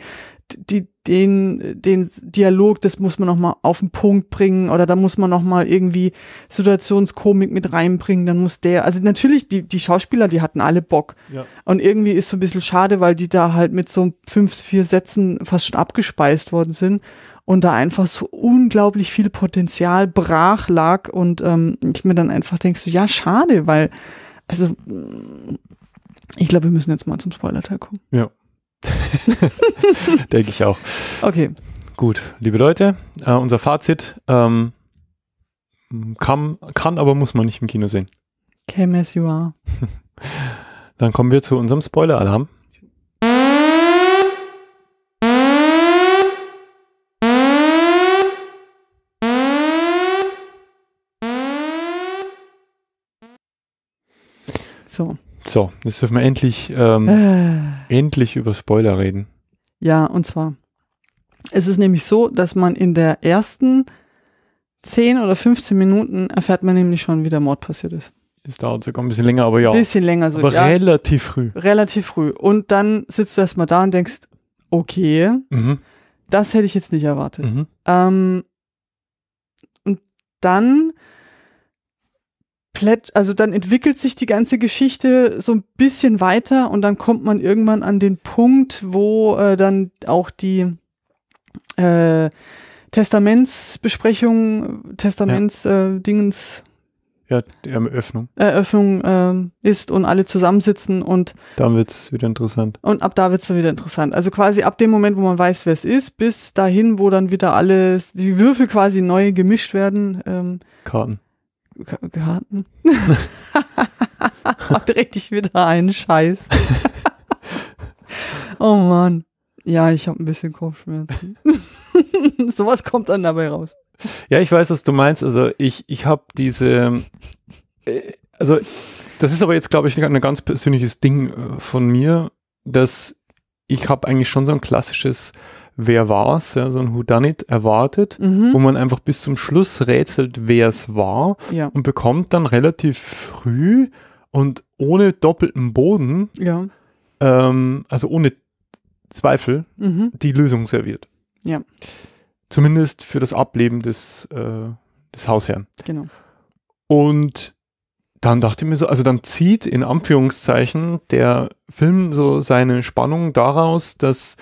die, den, den Dialog, das muss man noch mal auf den Punkt bringen oder da muss man noch mal irgendwie Situationskomik mit reinbringen, dann muss der, also natürlich, die, die Schauspieler, die hatten alle Bock. Ja. Und irgendwie ist so ein bisschen schade, weil die da halt mit so fünf, vier Sätzen fast schon abgespeist worden sind und da einfach so unglaublich viel Potenzial brach lag und ähm, ich mir dann einfach denkst so, ja, schade, weil, also, mm, ich glaube, wir müssen jetzt mal zum Spoiler-Teil kommen. Ja. Denke ich auch. Okay. Gut, liebe Leute, äh, unser Fazit ähm, kann, kann, aber muss man nicht im Kino sehen. Came as you are. Dann kommen wir zu unserem Spoiler-Alarm. So. So, jetzt dürfen wir endlich, ähm, äh. endlich über Spoiler reden. Ja, und zwar. Es ist nämlich so, dass man in der ersten 10 oder 15 Minuten erfährt man nämlich schon, wie der Mord passiert ist. Es dauert sogar ein bisschen länger, aber ja. Ein bisschen länger so. Aber ja. relativ früh. Relativ früh. Und dann sitzt du erstmal da und denkst, okay, mhm. das hätte ich jetzt nicht erwartet. Mhm. Ähm, und dann also dann entwickelt sich die ganze Geschichte so ein bisschen weiter und dann kommt man irgendwann an den Punkt, wo äh, dann auch die äh, Testamentsbesprechung, Testamentsdingens. Ja. Äh, ja. Eröffnung. Eröffnung ähm, ist und alle zusammensitzen und. Dann wird es wieder interessant. Und ab da wird es dann wieder interessant. Also quasi ab dem Moment, wo man weiß, wer es ist, bis dahin, wo dann wieder alles, die Würfel quasi neu gemischt werden. Ähm, Karten. Garten. Heute richtig wieder einen Scheiß. oh Mann. Ja, ich habe ein bisschen Kopfschmerzen. Sowas kommt dann dabei raus. Ja, ich weiß, was du meinst. Also ich, ich habe diese, äh, also das ist aber jetzt, glaube ich, ein ganz persönliches Ding äh, von mir, dass ich habe eigentlich schon so ein klassisches Wer war's, ja, so ein Whodunit erwartet, mhm. wo man einfach bis zum Schluss rätselt, wer es war ja. und bekommt dann relativ früh und ohne doppelten Boden, ja. ähm, also ohne Zweifel, mhm. die Lösung serviert. Ja. Zumindest für das Ableben des, äh, des Hausherrn. Genau. Und dann dachte ich mir so, also dann zieht in Anführungszeichen der Film so seine Spannung daraus, dass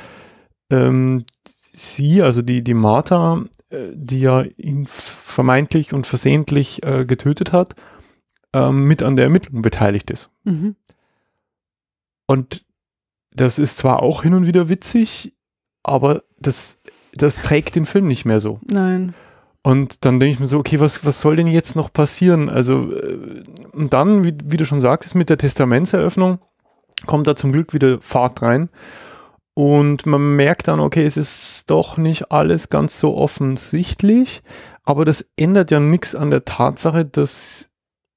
ähm, sie, also die, die Martha, äh, die ja ihn vermeintlich und versehentlich äh, getötet hat, äh, mit an der Ermittlung beteiligt ist. Mhm. Und das ist zwar auch hin und wieder witzig, aber das, das trägt den Film nicht mehr so. Nein. Und dann denke ich mir so, okay, was, was soll denn jetzt noch passieren? Also, äh, und dann, wie, wie du schon sagtest, mit der Testamentseröffnung kommt da zum Glück wieder Fahrt rein. Und man merkt dann, okay, es ist doch nicht alles ganz so offensichtlich, aber das ändert ja nichts an der Tatsache, dass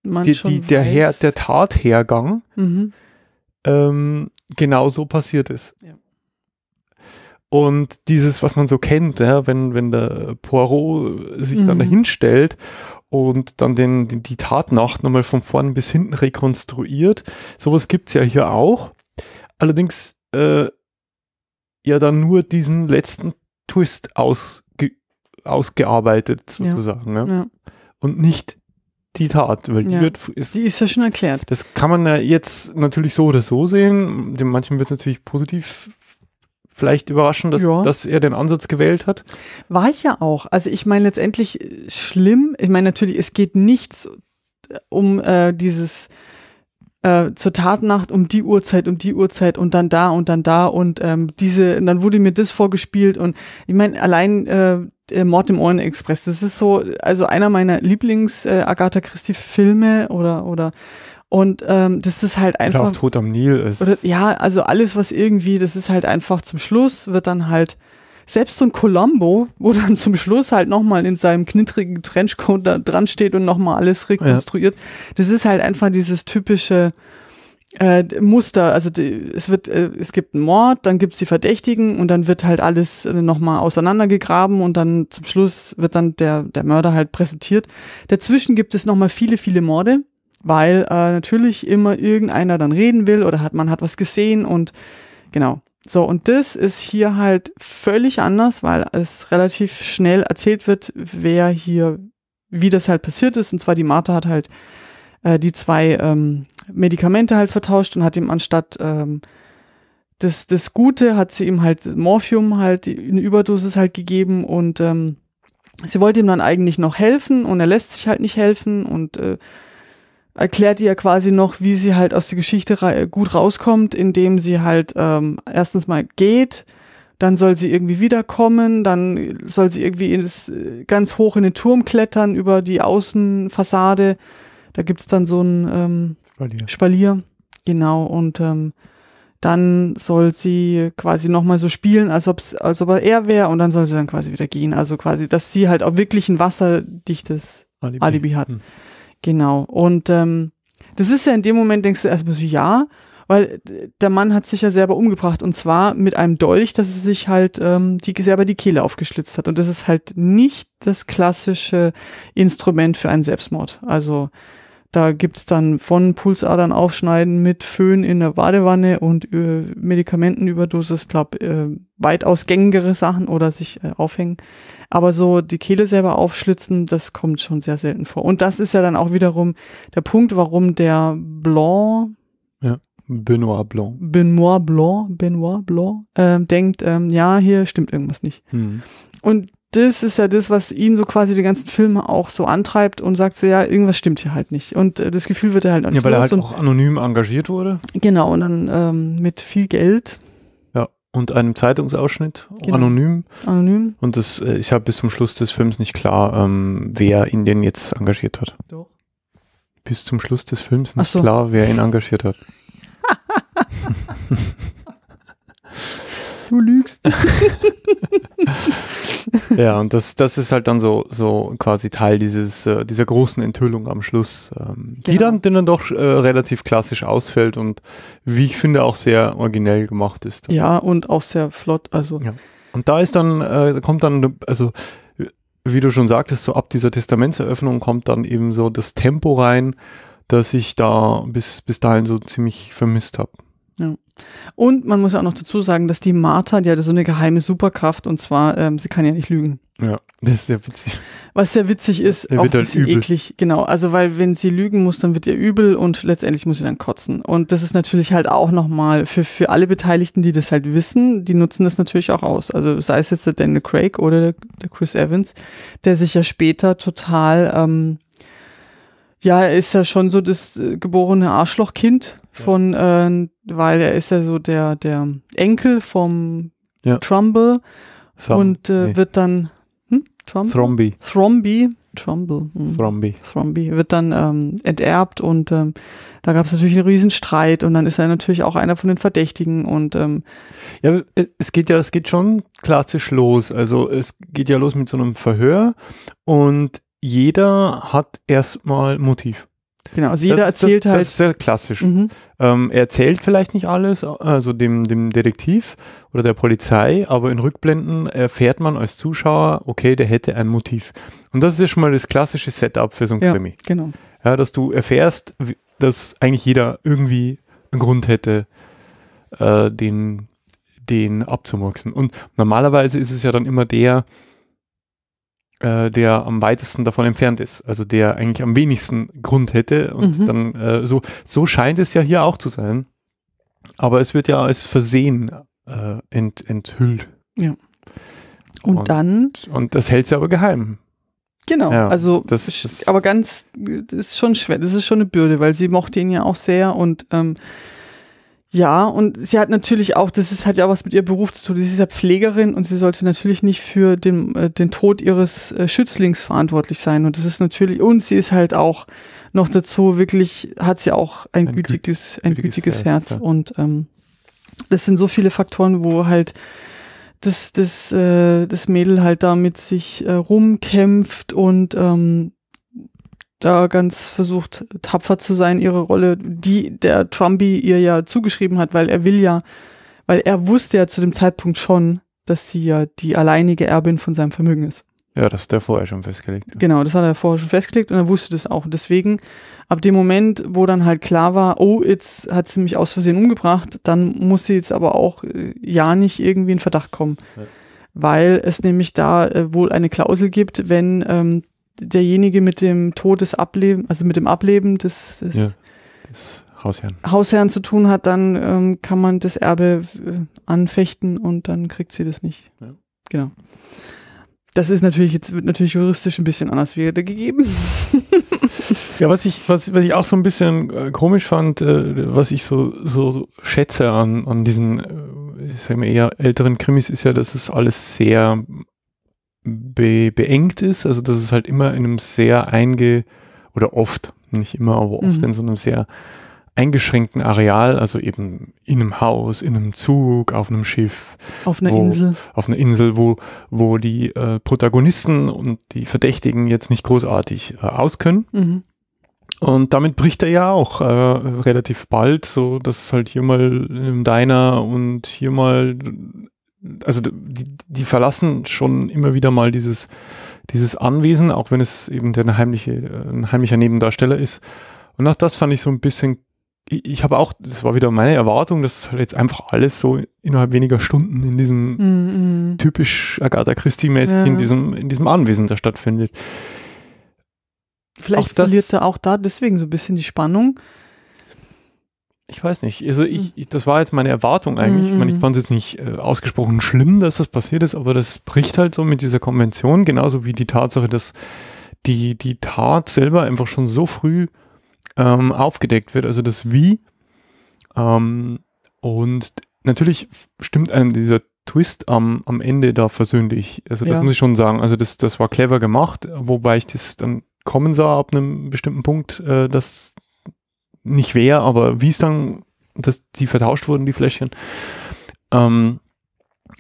die, die, der, Her, der Tathergang mhm. ähm, genauso passiert ist. Ja. Und dieses, was man so kennt, ja, wenn, wenn der Poirot äh, sich mhm. dann dahinstellt und dann den, die, die Tatnacht nochmal von vorn bis hinten rekonstruiert, sowas gibt es ja hier auch. Allerdings äh, ja dann nur diesen letzten Twist ausge ausgearbeitet, sozusagen. Ja. Ne? Ja. Und nicht die Tat, weil ja. die wird. Ist, die ist ja schon erklärt. Das kann man ja jetzt natürlich so oder so sehen. Dem manchen wird es natürlich positiv vielleicht überraschen, dass, ja. dass er den Ansatz gewählt hat. War ich ja auch. Also ich meine letztendlich äh, schlimm. Ich meine natürlich, es geht nichts äh, um äh, dieses äh, zur Tatnacht um die Uhrzeit, um die Uhrzeit und dann da und dann da und ähm, diese, und dann wurde mir das vorgespielt und ich meine, allein äh, äh, Mord im Orient Express, das ist so, also einer meiner Lieblings-Agatha äh, Christie-Filme oder, oder und ähm, das ist halt einfach. Oder auch Tod am Nil ist. Oder, ja, also alles, was irgendwie, das ist halt einfach zum Schluss, wird dann halt selbst so ein Colombo, wo dann zum Schluss halt nochmal in seinem knittrigen Trenchcoat da dran steht und nochmal alles rekonstruiert, ja. das ist halt einfach dieses typische äh, Muster. Also die, es wird, äh, es gibt einen Mord, dann gibt es die Verdächtigen und dann wird halt alles äh, nochmal auseinandergegraben und dann zum Schluss wird dann der, der Mörder halt präsentiert. Dazwischen gibt es nochmal viele, viele Morde weil äh, natürlich immer irgendeiner dann reden will oder hat man hat was gesehen und genau. So, und das ist hier halt völlig anders, weil es relativ schnell erzählt wird, wer hier, wie das halt passiert ist. Und zwar die Martha hat halt äh, die zwei ähm, Medikamente halt vertauscht und hat ihm anstatt ähm, das, das Gute, hat sie ihm halt Morphium halt eine Überdosis halt gegeben und ähm, sie wollte ihm dann eigentlich noch helfen und er lässt sich halt nicht helfen und äh, erklärt ihr quasi noch, wie sie halt aus der Geschichte gut rauskommt, indem sie halt ähm, erstens mal geht, dann soll sie irgendwie wiederkommen, dann soll sie irgendwie ins, äh, ganz hoch in den Turm klettern über die Außenfassade. Da gibt's dann so ein ähm, Spalier. Spalier. Genau, und ähm, dann soll sie quasi nochmal so spielen, als, ob's, als ob er wäre, und dann soll sie dann quasi wieder gehen. Also quasi, dass sie halt auch wirklich ein wasserdichtes Alibi, Alibi hat. Hm. Genau. Und ähm, das ist ja in dem Moment, denkst du erstmal so, ja, weil der Mann hat sich ja selber umgebracht und zwar mit einem Dolch, dass er sich halt ähm, die, selber die Kehle aufgeschlitzt hat. Und das ist halt nicht das klassische Instrument für einen Selbstmord. Also da es dann von Pulsadern aufschneiden mit Föhn in der Badewanne und äh, Medikamentenüberdosis, glaube äh, weitaus gängigere Sachen oder sich äh, aufhängen. Aber so die Kehle selber aufschlitzen, das kommt schon sehr selten vor. Und das ist ja dann auch wiederum der Punkt, warum der Blanc, ja. Benoit Blanc. Benoit Blanc, Benoit Blanc, ähm, denkt, ähm, ja, hier stimmt irgendwas nicht. Mhm. Und das ist ja das, was ihn so quasi die ganzen Filme auch so antreibt und sagt so, ja, irgendwas stimmt hier halt nicht. Und äh, das Gefühl wird er halt auch nicht Ja, weil er halt auch anonym engagiert wurde. Genau, und dann ähm, mit viel Geld. Ja, und einem Zeitungsausschnitt, genau. anonym. Anonym. Und das äh, ist ja bis zum Schluss des Films nicht klar, ähm, wer ihn denn jetzt engagiert hat. Doch. Bis zum Schluss des Films nicht so. klar, wer ihn engagiert hat. du lügst. ja, und das, das ist halt dann so, so quasi Teil dieses, äh, dieser großen Enthüllung am Schluss, ähm, die genau. dann, die dann doch äh, relativ klassisch ausfällt und wie ich finde auch sehr originell gemacht ist. Ja, und auch sehr flott. Also. Ja. Und da ist dann, äh, kommt dann, also wie du schon sagtest, so ab dieser Testamentseröffnung kommt dann eben so das Tempo rein, das ich da bis, bis dahin so ziemlich vermisst habe. Und man muss ja auch noch dazu sagen, dass die Martha, die hat so eine geheime Superkraft und zwar, ähm, sie kann ja nicht lügen. Ja, das ist sehr witzig. Was sehr witzig ist, er auch ein halt bisschen eklig, genau. Also weil wenn sie lügen muss, dann wird ihr übel und letztendlich muss sie dann kotzen. Und das ist natürlich halt auch nochmal für, für alle Beteiligten, die das halt wissen, die nutzen das natürlich auch aus. Also sei es jetzt der Daniel Craig oder der, der Chris Evans, der sich ja später total ähm, ja, er ist ja schon so das äh, geborene Arschlochkind von, ja. äh, weil er ist ja so der, der Enkel vom ja. Trumble Thumb, und äh, nee. wird dann hm? Trumble? Thromby. Thromby. Trumble. Hm. Thromby. Thromby wird dann ähm, enterbt und ähm, da gab es natürlich einen Riesenstreit und dann ist er natürlich auch einer von den Verdächtigen und ähm, ja, äh, es geht ja, es geht schon klassisch los. Also es geht ja los mit so einem Verhör und jeder hat erstmal Motiv. Genau, also jeder das, erzählt das, halt. Das ist sehr klassisch. Mhm. Ähm, er erzählt vielleicht nicht alles, also dem, dem Detektiv oder der Polizei, aber in Rückblenden erfährt man als Zuschauer, okay, der hätte ein Motiv. Und das ist ja schon mal das klassische Setup für so ein ja, Krimi. Genau. Ja, dass du erfährst, dass eigentlich jeder irgendwie einen Grund hätte, äh, den, den abzumurksen. Und normalerweise ist es ja dann immer der, äh, der am weitesten davon entfernt ist, also der eigentlich am wenigsten Grund hätte. Und mhm. dann äh, so, so scheint es ja hier auch zu sein. Aber es wird ja als Versehen äh, ent, enthüllt. Ja. Und, und dann. Und das hält sie aber geheim. Genau, ja, also das, das aber ganz, das ist schon schwer, das ist schon eine Bürde, weil sie mochte ihn ja auch sehr und ähm, ja, und sie hat natürlich auch, das ist, hat ja auch was mit ihrem Beruf zu tun. Sie ist ja Pflegerin und sie sollte natürlich nicht für den, äh, den Tod ihres äh, Schützlings verantwortlich sein. Und das ist natürlich, und sie ist halt auch noch dazu wirklich, hat sie auch ein, ein gütiges, ein gütiges, gütiges Herz. Herz. Und ähm, das sind so viele Faktoren, wo halt das, das, äh, das Mädel halt damit sich äh, rumkämpft und ähm, da ganz versucht, tapfer zu sein, ihre Rolle, die der Trumpy ihr ja zugeschrieben hat, weil er will ja, weil er wusste ja zu dem Zeitpunkt schon, dass sie ja die alleinige Erbin von seinem Vermögen ist. Ja, das hat er vorher schon festgelegt. Genau, das hat er vorher schon festgelegt und er wusste das auch. Deswegen, ab dem Moment, wo dann halt klar war, oh, jetzt hat sie mich aus Versehen umgebracht, dann muss sie jetzt aber auch äh, ja nicht irgendwie in Verdacht kommen. Ja. Weil es nämlich da äh, wohl eine Klausel gibt, wenn ähm, derjenige mit dem Tod des Ableben, also mit dem Ableben des, des, ja, des Hausherrn. Hausherrn zu tun hat, dann ähm, kann man das Erbe äh, anfechten und dann kriegt sie das nicht. Ja. Genau. Das ist natürlich jetzt wird natürlich juristisch ein bisschen anders wiedergegeben. ja, was ich, was, was ich auch so ein bisschen äh, komisch fand, äh, was ich so, so, schätze an, an diesen, äh, ich sag mal eher älteren Krimis, ist ja, dass es alles sehr be beengt ist, also dass es halt immer in einem sehr einge oder oft, nicht immer, aber oft mhm. in so einem sehr eingeschränkten Areal, also eben in einem Haus, in einem Zug, auf einem Schiff. Auf einer wo, Insel. Auf einer Insel, wo, wo die äh, Protagonisten und die Verdächtigen jetzt nicht großartig äh, auskönnen. Mhm. Und damit bricht er ja auch äh, relativ bald, so dass halt hier mal im Diner und hier mal also die, die verlassen schon immer wieder mal dieses, dieses Anwesen, auch wenn es eben der heimliche, äh, ein heimlicher Nebendarsteller ist. Und auch das fand ich so ein bisschen, ich, ich habe auch, das war wieder meine Erwartung, dass halt jetzt einfach alles so innerhalb weniger Stunden in diesem mm -mm. typisch Agatha Christie-mäßig ja. in, diesem, in diesem Anwesen da stattfindet. Vielleicht auch verliert das, er auch da deswegen so ein bisschen die Spannung, ich weiß nicht. Also ich, hm. ich, das war jetzt meine Erwartung eigentlich. Mhm. Ich meine, ich hm. fand es jetzt nicht äh, ausgesprochen schlimm, dass das passiert ist, aber das bricht halt so mit dieser Konvention, genauso wie die Tatsache, dass die, die Tat selber einfach schon so früh ähm, aufgedeckt wird, also das Wie. Ähm, und natürlich stimmt einem dieser Twist am, am Ende da versöhnlich. Also das ja. muss ich schon sagen. Also das, das war clever gemacht, wobei ich das dann kommen sah ab einem bestimmten Punkt, äh, dass nicht wer, aber wie es dann, dass die vertauscht wurden, die Fläschchen. Ähm,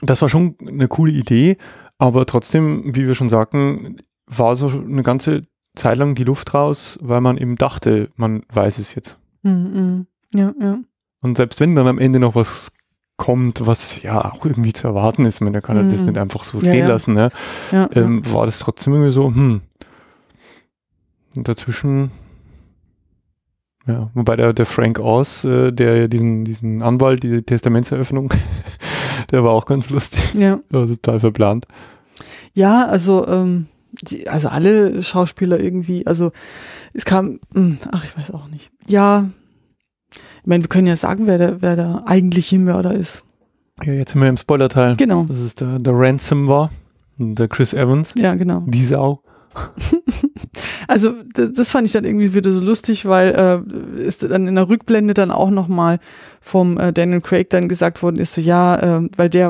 das war schon eine coole Idee, aber trotzdem, wie wir schon sagten, war so eine ganze Zeit lang die Luft raus, weil man eben dachte, man weiß es jetzt. Mhm, mhm. ja, ja. Und selbst wenn dann am Ende noch was kommt, was ja auch irgendwie zu erwarten ist, man kann mhm. das nicht einfach so stehen ja. lassen, ne? ja, ähm, war das trotzdem irgendwie so, hm. Und dazwischen ja, wobei der, der Frank Oz, äh, der diesen, diesen Anwalt, die Testamentseröffnung, der war auch ganz lustig. Ja. Also total verplant. Ja, also, ähm, die, also alle Schauspieler irgendwie, also es kam, mh, hm, ach, ich weiß auch nicht. Ja, ich meine, wir können ja sagen, wer der, wer der eigentliche Mörder ist. Ja, jetzt sind wir im Spoilerteil. Genau. Das ist der, der Ransom war, der Chris Evans. Ja, genau. Die Sau. also das, fand ich dann irgendwie wieder so lustig, weil äh, ist dann in der Rückblende dann auch nochmal vom äh, Daniel Craig dann gesagt worden ist, so ja, äh, weil der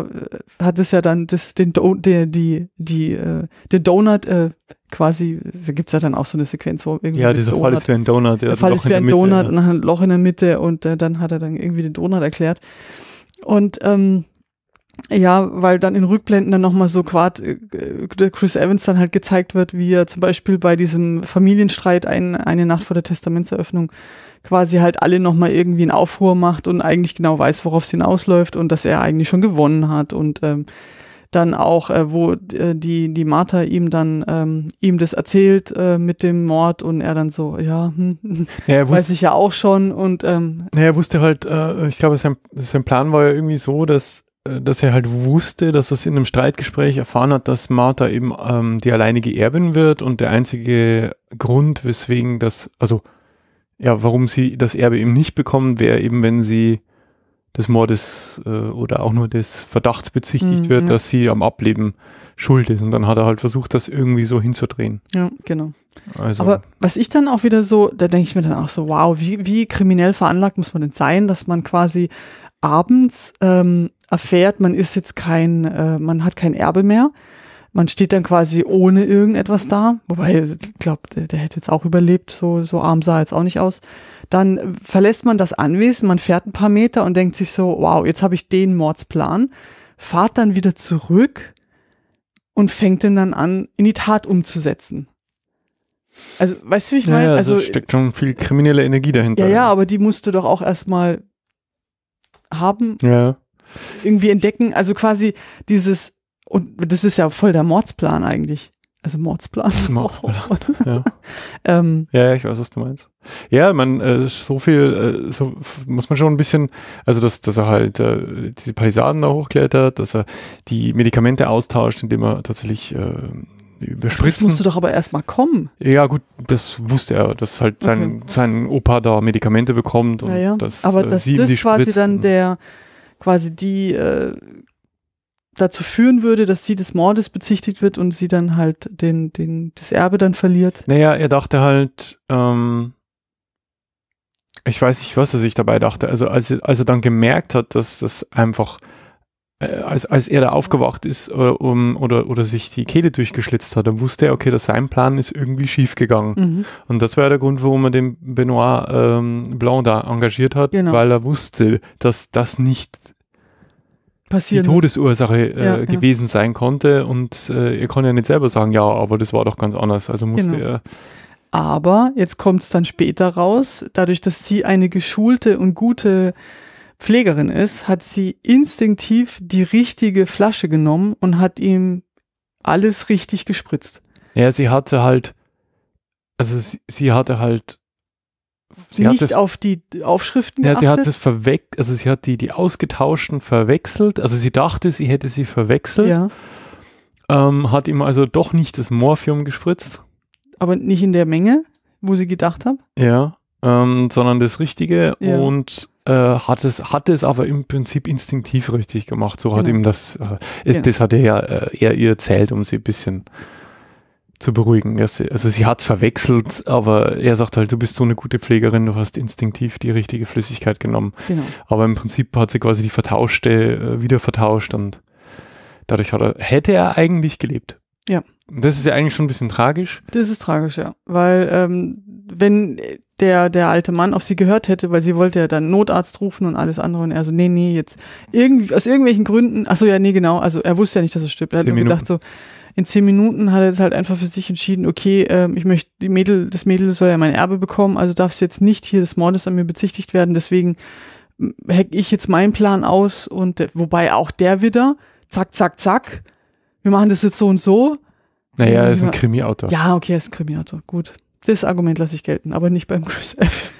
äh, hat es ja dann das, den Do der, die, die, äh, den Donut äh, quasi, da gibt es ja dann auch so eine Sequenz, wo irgendwie. Ja, dieser Fall ist wie ein Donut, der, der Fall ist wie ein Donut ja. und ein Loch in der Mitte und äh, dann hat er dann irgendwie den Donut erklärt. Und ähm, ja, weil dann in Rückblenden dann nochmal so quad äh, Chris Evans dann halt gezeigt wird, wie er zum Beispiel bei diesem Familienstreit ein, eine Nacht vor der Testamentseröffnung quasi halt alle nochmal irgendwie in Aufruhr macht und eigentlich genau weiß, worauf es hinausläuft und dass er eigentlich schon gewonnen hat und ähm, dann auch, äh, wo äh, die, die Martha ihm dann ähm, ihm das erzählt äh, mit dem Mord und er dann so, ja, hm, ja weiß ich ja auch schon und ähm, ja, er wusste halt, äh, ich glaube, sein, sein Plan war ja irgendwie so, dass äh, dass er halt wusste, dass er es in einem Streitgespräch erfahren hat, dass Martha eben ähm, die alleinige Erbin wird und der einzige Grund, weswegen das, also ja, warum sie das Erbe eben nicht bekommen, wäre eben, wenn sie des Mordes äh, oder auch nur des Verdachts bezichtigt mhm, wird, ja. dass sie am Ableben schuld ist. Und dann hat er halt versucht, das irgendwie so hinzudrehen. Ja, genau. Also. Aber was ich dann auch wieder so, da denke ich mir dann auch so, wow, wie, wie kriminell veranlagt muss man denn sein, dass man quasi abends ähm, erfährt, man ist jetzt kein, äh, man hat kein Erbe mehr. Man steht dann quasi ohne irgendetwas da, wobei ich glaube, der, der, hätte jetzt auch überlebt, so, so arm sah er jetzt auch nicht aus. Dann verlässt man das Anwesen, man fährt ein paar Meter und denkt sich so, wow, jetzt habe ich den Mordsplan, fahrt dann wieder zurück und fängt den dann an, in die Tat umzusetzen. Also, weißt du, wie ich meine? Ja, also, also steckt schon viel kriminelle Energie dahinter. Ja, ja, aber die musst du doch auch erstmal haben. Ja irgendwie entdecken. Also quasi dieses, und das ist ja voll der Mordsplan eigentlich. Also Mordsplan. Mordsplan. Oh, ja. ähm, ja, ich weiß, was du meinst. Ja, man, äh, so viel, äh, so muss man schon ein bisschen, also dass, dass er halt äh, diese Palisaden da hochklettert, dass er die Medikamente austauscht, indem er tatsächlich äh, überspritzen. Das du doch aber erstmal kommen. Ja, gut, das wusste er, dass halt sein, okay. sein Opa da Medikamente bekommt und ja, ja. Äh, das aber dass das quasi dann der quasi die äh, dazu führen würde, dass sie des Mordes bezichtigt wird und sie dann halt den, den, das Erbe dann verliert. Naja, er dachte halt, ähm, ich weiß nicht, was er sich dabei dachte. Also als, als er dann gemerkt hat, dass das einfach äh, als, als er da aufgewacht ist äh, um, oder, oder sich die Kehle durchgeschlitzt hat, dann wusste er, okay, dass sein Plan ist irgendwie schief gegangen. Mhm. Und das war ja der Grund, warum er den Benoit ähm, Blanc da engagiert hat, genau. weil er wusste, dass das nicht Passieren. die Todesursache äh, ja, gewesen ja. sein konnte. Und äh, er konnte ja nicht selber sagen, ja, aber das war doch ganz anders. Also musste genau. er. Aber jetzt kommt es dann später raus, dadurch, dass sie eine geschulte und gute Pflegerin ist, hat sie instinktiv die richtige Flasche genommen und hat ihm alles richtig gespritzt. Ja, sie hatte halt, also sie, sie hatte halt sie nicht hatte, auf die Aufschriften ja, sie hat es verweckt, also sie hat die, die ausgetauschten verwechselt, also sie dachte, sie hätte sie verwechselt, ja. ähm, hat ihm also doch nicht das Morphium gespritzt. Aber nicht in der Menge, wo sie gedacht hat? Ja, ähm, sondern das Richtige ja. und äh, hat, es, hat es aber im Prinzip instinktiv richtig gemacht. So genau. hat ihm das, äh, genau. das hat er ja äh, er ihr erzählt, um sie ein bisschen zu beruhigen. Also sie hat es verwechselt, aber er sagt halt, du bist so eine gute Pflegerin, du hast instinktiv die richtige Flüssigkeit genommen. Genau. Aber im Prinzip hat sie quasi die vertauschte äh, wieder vertauscht und dadurch er, hätte er eigentlich gelebt. Ja. Das ist ja eigentlich schon ein bisschen tragisch. Das ist tragisch, ja. Weil ähm, wenn der, der alte Mann auf sie gehört hätte, weil sie wollte ja dann Notarzt rufen und alles andere und er so, nee, nee, jetzt irgendwie, aus irgendwelchen Gründen, achso, ja, nee, genau, also er wusste ja nicht, dass er stirbt. Er hat gedacht so, in zehn Minuten hat er jetzt halt einfach für sich entschieden, okay, ähm, ich möchte, die Mädel, das Mädel soll ja mein Erbe bekommen, also darf es jetzt nicht hier des Mordes an mir bezichtigt werden, deswegen hack ich jetzt meinen Plan aus und äh, wobei auch der wieder, zack, zack, zack, wir machen das jetzt so und so, naja, er ist ein Krimiautor. Ja, okay, er ist ein Krimiautor. Gut. Das Argument lasse ich gelten, aber nicht beim Chris F.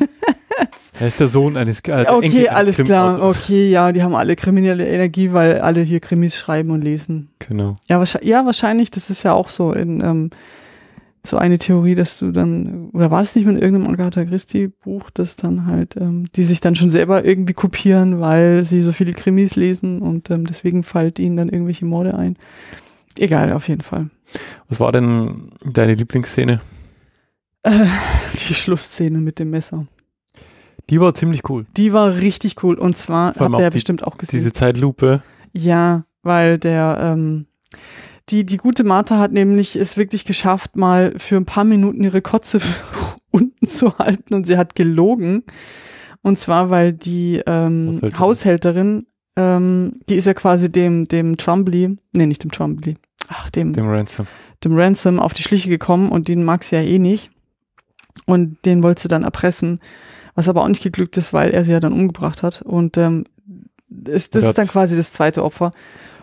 er ist der Sohn eines äh, Okay, Enkel alles klar. Okay, ja, die haben alle kriminelle Energie, weil alle hier Krimis schreiben und lesen. Genau. Ja, wahrscheinlich, ja, wahrscheinlich das ist ja auch so in ähm, so eine Theorie, dass du dann, oder war es nicht mit irgendeinem Agatha Christie-Buch, dass dann halt, ähm, die sich dann schon selber irgendwie kopieren, weil sie so viele Krimis lesen und ähm, deswegen fallen ihnen dann irgendwelche Morde ein egal, auf jeden Fall. Was war denn deine Lieblingsszene? Äh, die Schlussszene mit dem Messer. Die war ziemlich cool. Die war richtig cool. Und zwar hat der ja bestimmt auch gesehen. Diese Zeitlupe. Ja, weil der, ähm, die, die gute Martha hat nämlich es wirklich geschafft, mal für ein paar Minuten ihre Kotze unten zu halten und sie hat gelogen. Und zwar, weil die ähm, Haushälterin ähm, die ist ja quasi dem, dem Trumbly, nee, nicht dem Trumbly, ach, dem, dem, Ransom. dem Ransom auf die Schliche gekommen und den mag sie ja eh nicht. Und den wolltest du dann erpressen, was aber auch nicht geglückt ist, weil er sie ja dann umgebracht hat. Und ähm, ist, das ist dann quasi das zweite Opfer.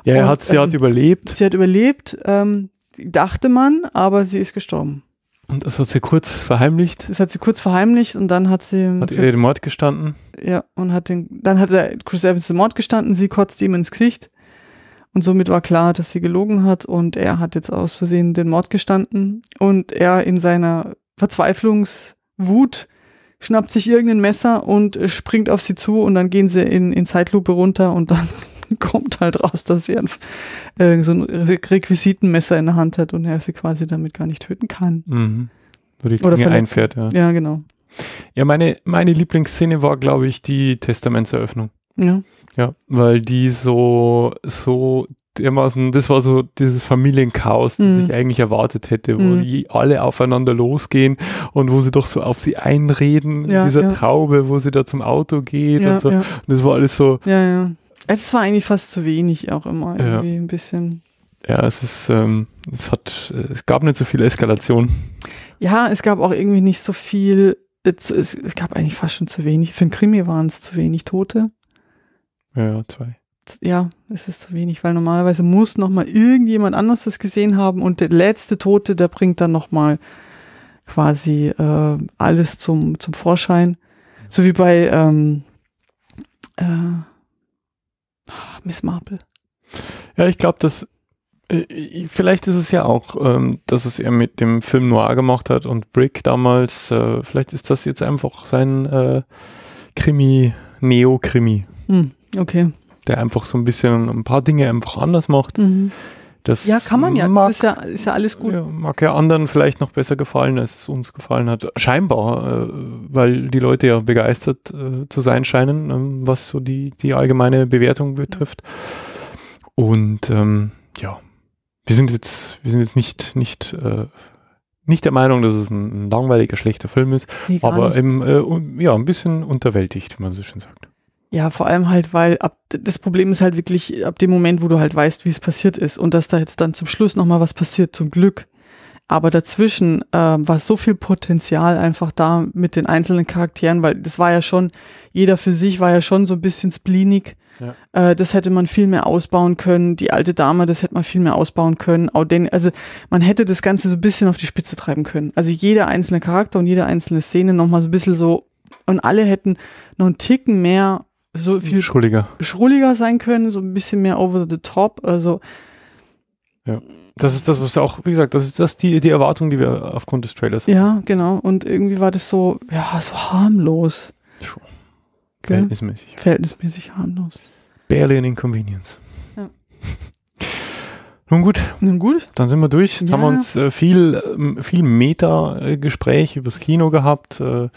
Ja, er hat, und, sie ähm, hat überlebt. Sie hat überlebt, ähm, dachte man, aber sie ist gestorben. Und das hat sie kurz verheimlicht. Das hat sie kurz verheimlicht und dann hat sie. Hat Chris, ihr den Mord gestanden? Ja, und hat den. Dann hat der Chris Evans den Mord gestanden, sie kotzt ihm ins Gesicht. Und somit war klar, dass sie gelogen hat und er hat jetzt aus Versehen den Mord gestanden. Und er in seiner Verzweiflungswut schnappt sich irgendein Messer und springt auf sie zu und dann gehen sie in, in Zeitlupe runter und dann kommt halt raus, dass sie ein, äh, so ein Requisitenmesser in der Hand hat und er sie quasi damit gar nicht töten kann. Mhm. So die Klinge Oder einfährt, ja. Ja, genau. Ja, meine, meine Lieblingsszene war, glaube ich, die Testamentseröffnung. Ja. Ja, weil die so, so dermaßen, das war so dieses Familienchaos, das mhm. ich eigentlich erwartet hätte, wo mhm. alle aufeinander losgehen und wo sie doch so auf sie einreden, ja, dieser ja. Traube, wo sie da zum Auto geht ja, und so. Und das war alles so. Ja, ja. Es äh, war eigentlich fast zu wenig auch immer, irgendwie ein bisschen. Ja, es ist, ähm, es hat, äh, es gab nicht so viel Eskalation. Ja, es gab auch irgendwie nicht so viel, es, äh, es, es gab eigentlich fast schon zu wenig. Für ein Krimi waren es zu wenig Tote. Ja, zwei. Ja, es ist zu wenig, weil normalerweise muss nochmal irgendjemand anders das gesehen haben und der letzte Tote, der bringt dann nochmal quasi äh, alles zum, zum Vorschein. So wie bei ähm, äh, ah, Miss Marple. Ja, ich glaube, dass äh, vielleicht ist es ja auch, ähm, dass es er mit dem Film Noir gemacht hat und Brick damals. Äh, vielleicht ist das jetzt einfach sein äh, Krimi, Neo-Krimi. Hm. Okay. Der einfach so ein bisschen ein paar Dinge einfach anders macht. Mhm. Das ja, kann man ja. Mag, ist ja. Ist ja alles gut. Ja, mag ja anderen vielleicht noch besser gefallen, als es uns gefallen hat. Scheinbar, äh, weil die Leute ja begeistert äh, zu sein scheinen, ähm, was so die, die allgemeine Bewertung betrifft. Und ähm, ja, wir sind jetzt, wir sind jetzt nicht, nicht, äh, nicht der Meinung, dass es ein, langweiliger, schlechter Film ist, nee, aber eben, äh, ja, ein bisschen unterwältigt, wie man so schön sagt. Ja, vor allem halt, weil ab, das Problem ist halt wirklich ab dem Moment, wo du halt weißt, wie es passiert ist und dass da jetzt dann zum Schluss nochmal was passiert, zum Glück. Aber dazwischen äh, war so viel Potenzial einfach da mit den einzelnen Charakteren, weil das war ja schon, jeder für sich war ja schon so ein bisschen spleenig. Ja. Äh, das hätte man viel mehr ausbauen können. Die alte Dame, das hätte man viel mehr ausbauen können. Also man hätte das Ganze so ein bisschen auf die Spitze treiben können. Also jeder einzelne Charakter und jede einzelne Szene nochmal so ein bisschen so. Und alle hätten noch einen Ticken mehr so viel schrulliger. schrulliger sein können, so ein bisschen mehr over the top. Also ja, das ist das, was auch, wie gesagt, das ist das die, die Erwartung, die wir aufgrund des Trailers haben. Ja, genau. Und irgendwie war das so, ja, so harmlos. Schon. Gell? Verhältnismäßig. Verhältnismäßig harmlos. Barely an Inconvenience. Ja. Nun gut. Nun gut. Dann sind wir durch. Jetzt ja. haben wir uns äh, viel, ähm, viel Meta-Gespräch übers Kino gehabt. Äh,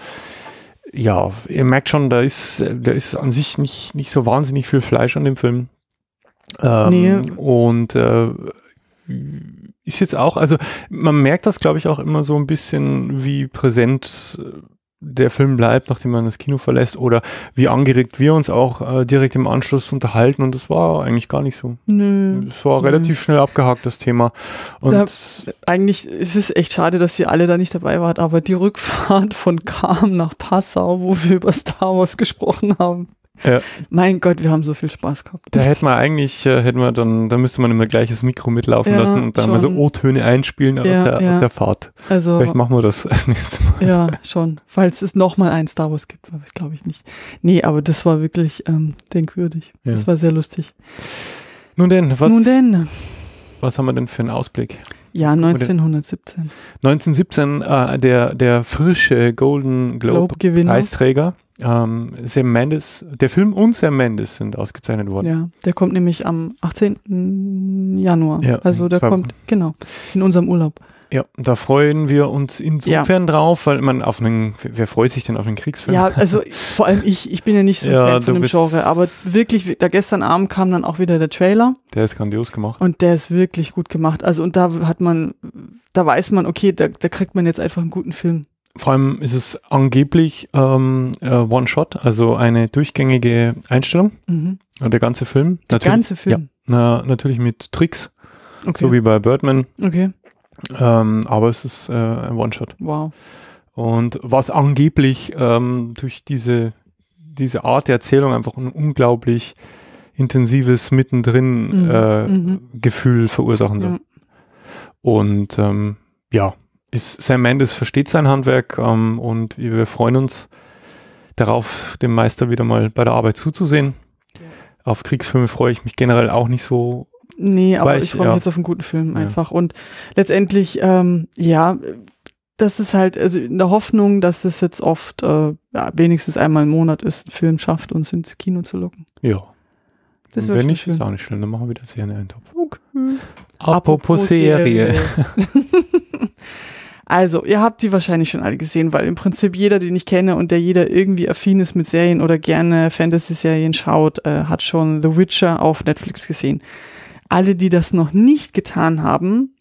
ja, ihr merkt schon, da ist, da ist an sich nicht, nicht so wahnsinnig viel Fleisch an dem Film. Ähm, nee. Und äh, ist jetzt auch, also man merkt das, glaube ich, auch immer so ein bisschen, wie präsent äh, der Film bleibt, nachdem man das Kino verlässt oder wie angeregt wir uns auch äh, direkt im Anschluss unterhalten und das war eigentlich gar nicht so. Nö. Es war nö. relativ schnell abgehakt, das Thema. Und da, eigentlich ist es echt schade, dass ihr alle da nicht dabei wart, aber die Rückfahrt von Kam nach Passau, wo wir über Star Wars gesprochen haben. Ja. Mein Gott, wir haben so viel Spaß gehabt. Da hätten wir eigentlich, äh, hätten wir dann, da müsste man immer gleich das Mikro mitlaufen ja, lassen und dann schon. mal so O-Töne einspielen aus, ja, der, aus der Fahrt. Also, Vielleicht machen wir das als nächstes Mal. Ja, schon. Falls es nochmal ein Star Wars gibt, aber das glaube ich nicht. Nee, aber das war wirklich ähm, denkwürdig. Das war sehr lustig. Nun denn, was, Nun denn. was haben wir denn für einen Ausblick? Ja, 1917. 1917 äh, der, der frische Golden Globe, Globe Preisträger. Ähm, Sam Mendes, der Film und Sam Mendes sind ausgezeichnet worden. Ja, der kommt nämlich am 18. Januar. Ja, also der kommt, genau, in unserem Urlaub. Ja, da freuen wir uns insofern ja. drauf, weil man auf einen, wer freut sich denn auf einen Kriegsfilm? Ja, also vor allem ich, ich bin ja nicht so ein ja, Fan von dem Genre, aber wirklich, da gestern Abend kam dann auch wieder der Trailer. Der ist grandios gemacht. Und der ist wirklich gut gemacht. Also und da hat man, da weiß man, okay, da, da kriegt man jetzt einfach einen guten Film. Vor allem ist es angeblich ähm, äh, One-Shot, also eine durchgängige Einstellung. Mhm. Der ganze Film. Der natürlich, ganze Film. Ja, na, natürlich mit Tricks. Okay. So wie bei Birdman. Okay. Ähm, aber es ist äh, ein One-Shot. Wow. Und was angeblich ähm, durch diese, diese Art der Erzählung einfach ein unglaublich intensives mittendrin mhm. Äh, mhm. Gefühl verursachen soll. Mhm. Und ähm, ja, ist Sam Mendes versteht sein Handwerk ähm, und wir freuen uns darauf, dem Meister wieder mal bei der Arbeit zuzusehen. Ja. Auf Kriegsfilme freue ich mich generell auch nicht so Nee, aber ich, ich freue mich ja. jetzt auf einen guten Film einfach. Ja. Und letztendlich, ähm, ja, das ist halt also in der Hoffnung, dass es jetzt oft äh, ja, wenigstens einmal im Monat ist, ein Film schafft, uns ins Kino zu locken. Ja. Das wenn nicht, schön. ist auch nicht schlimm. Dann machen wir wieder Serien in den Topf. Okay. Apropos, Apropos Serie. also, ihr habt die wahrscheinlich schon alle gesehen, weil im Prinzip jeder, den ich kenne und der jeder irgendwie affin ist mit Serien oder gerne Fantasy-Serien schaut, äh, hat schon The Witcher auf Netflix gesehen. Alle, die das noch nicht getan haben,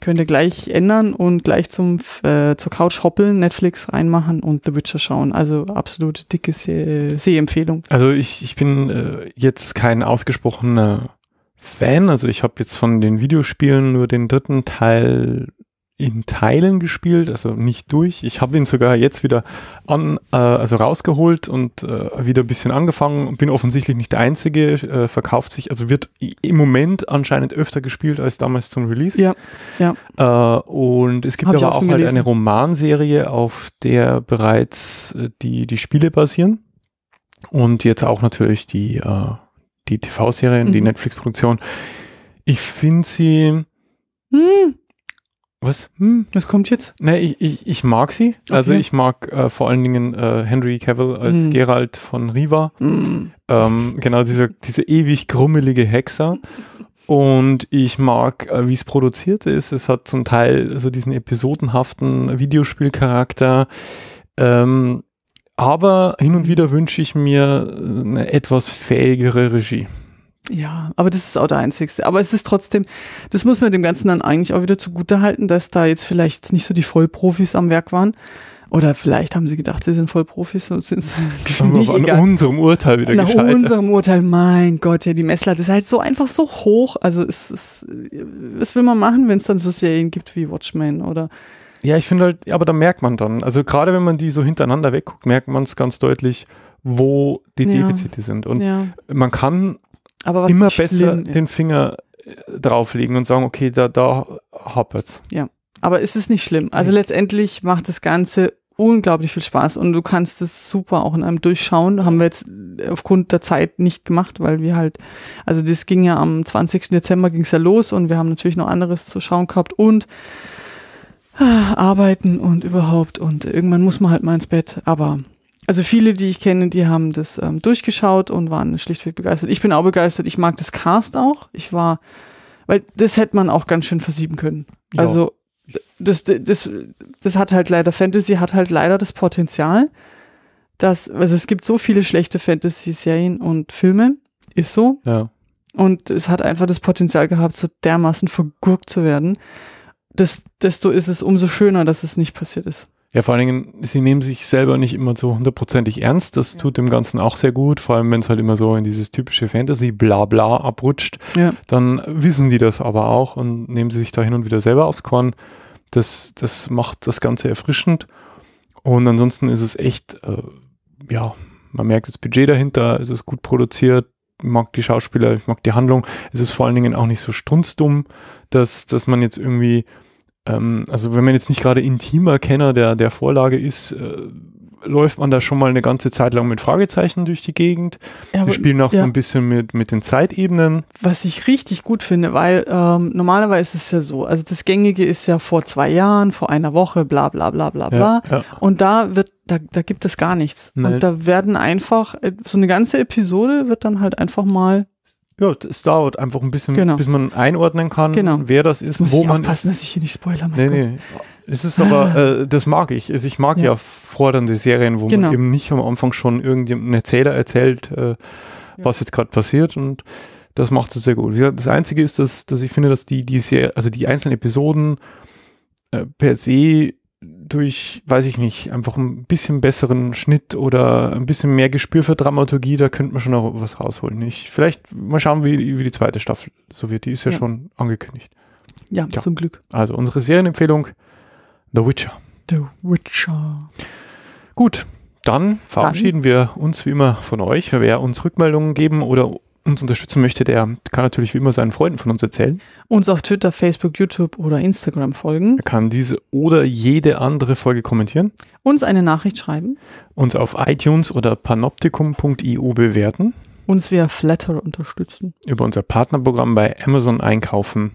könnt ihr gleich ändern und gleich zum äh, zur Couch hoppeln, Netflix reinmachen und The Witcher schauen. Also absolute dicke Se Sehempfehlung. Also ich, ich bin äh, jetzt kein ausgesprochener Fan. Also ich habe jetzt von den Videospielen nur den dritten Teil in Teilen gespielt, also nicht durch. Ich habe ihn sogar jetzt wieder an, äh, also rausgeholt und äh, wieder ein bisschen angefangen bin offensichtlich nicht der Einzige. Äh, verkauft sich, also wird im Moment anscheinend öfter gespielt als damals zum Release. Ja. ja. Äh, und es gibt hab aber auch, auch halt eine Romanserie, auf der bereits äh, die, die Spiele basieren. Und jetzt auch natürlich die, äh, die TV-Serien, mhm. die Netflix-Produktion. Ich finde sie. Mhm. Was? Hm, was kommt jetzt? Ne, ich, ich, ich mag sie. Okay. Also ich mag äh, vor allen Dingen äh, Henry Cavill als hm. Geralt von Riva. Hm. Ähm, genau, diese, diese ewig grummelige Hexer. Und ich mag, äh, wie es produziert ist. Es hat zum Teil so diesen episodenhaften Videospielcharakter. Ähm, aber hin und wieder wünsche ich mir eine etwas fähigere Regie. Ja, aber das ist auch der einzigste. Aber es ist trotzdem, das muss man dem Ganzen dann eigentlich auch wieder zugutehalten, dass da jetzt vielleicht nicht so die Vollprofis am Werk waren. Oder vielleicht haben sie gedacht, sie sind Vollprofis und sind nicht an egal. unserem Urteil wieder Nach gescheitert. unserem Urteil, mein Gott, ja, die Messlatte ist halt so einfach so hoch. Also es, es, was will man machen, wenn es dann so Serien gibt wie Watchmen oder Ja, ich finde halt, aber da merkt man dann, also gerade wenn man die so hintereinander wegguckt, merkt man es ganz deutlich, wo die ja. Defizite sind. Und ja. man kann aber was immer besser ist. den Finger äh, drauflegen und sagen, okay, da, da happert's. Ja, aber ist es nicht schlimm. Also letztendlich macht das Ganze unglaublich viel Spaß und du kannst es super auch in einem durchschauen. Haben wir jetzt äh, aufgrund der Zeit nicht gemacht, weil wir halt, also das ging ja am 20. Dezember ging es ja los und wir haben natürlich noch anderes zu schauen gehabt und äh, arbeiten und überhaupt und irgendwann muss man halt mal ins Bett, aber also viele, die ich kenne, die haben das ähm, durchgeschaut und waren schlichtweg begeistert. Ich bin auch begeistert. Ich mag das Cast auch. Ich war, weil das hätte man auch ganz schön versieben können. Ja. Also das, das, das hat halt leider, Fantasy hat halt leider das Potenzial, dass, also es gibt so viele schlechte Fantasy-Serien und Filme, ist so. Ja. Und es hat einfach das Potenzial gehabt, so dermaßen vergurkt zu werden. Das, desto ist es umso schöner, dass es nicht passiert ist. Ja, vor allen Dingen, sie nehmen sich selber nicht immer so hundertprozentig ernst. Das ja. tut dem Ganzen auch sehr gut, vor allem wenn es halt immer so in dieses typische Fantasy-Blabla abrutscht. Ja. Dann wissen die das aber auch und nehmen sie sich da hin und wieder selber aufs Korn. Das, das macht das Ganze erfrischend. Und ansonsten ist es echt, äh, ja, man merkt das Budget dahinter, es ist gut produziert, ich mag die Schauspieler, ich mag die Handlung. Es ist vor allen Dingen auch nicht so strunzdumm, dass, dass man jetzt irgendwie ähm, also wenn man jetzt nicht gerade intimer Kenner der, der Vorlage ist, äh, läuft man da schon mal eine ganze Zeit lang mit Fragezeichen durch die Gegend. Ja, Wir spielen auch ja. so ein bisschen mit, mit den Zeitebenen. Was ich richtig gut finde, weil ähm, normalerweise ist es ja so, also das Gängige ist ja vor zwei Jahren, vor einer Woche, bla bla bla bla bla. Ja, Und da wird, da, da gibt es gar nichts. Nein. Und da werden einfach, äh, so eine ganze Episode wird dann halt einfach mal ja, es dauert einfach ein bisschen, genau. bis man einordnen kann, genau. wer das ist, Jetzt muss wo ich man. Aufpassen, dass ich hier nicht spoiler. Mein oh nee, Gott. nee. Es ist aber, ah. äh, das mag ich. ich mag ja, ja fordernde Serien, wo genau. man eben nicht am Anfang schon irgendeinem Erzähler erzählt, äh, was ja. jetzt gerade passiert und das macht es sehr gut. Das Einzige ist, dass, dass ich finde, dass die, die Serie, also die einzelnen Episoden äh, per se durch, weiß ich nicht, einfach ein bisschen besseren Schnitt oder ein bisschen mehr Gespür für Dramaturgie, da könnte man schon noch was rausholen. Ich, vielleicht mal schauen, wie, wie die zweite Staffel so wird. Die ist ja, ja. schon angekündigt. Ja, ja, zum Glück. Also unsere Serienempfehlung: The Witcher. The Witcher. Gut, dann verabschieden dann. wir uns wie immer von euch. Wer uns Rückmeldungen geben oder uns unterstützen möchte, der kann natürlich wie immer seinen Freunden von uns erzählen. Uns auf Twitter, Facebook, YouTube oder Instagram folgen. Er kann diese oder jede andere Folge kommentieren. Uns eine Nachricht schreiben. Uns auf iTunes oder panoptikum.io bewerten. Uns via Flatter unterstützen. Über unser Partnerprogramm bei Amazon einkaufen.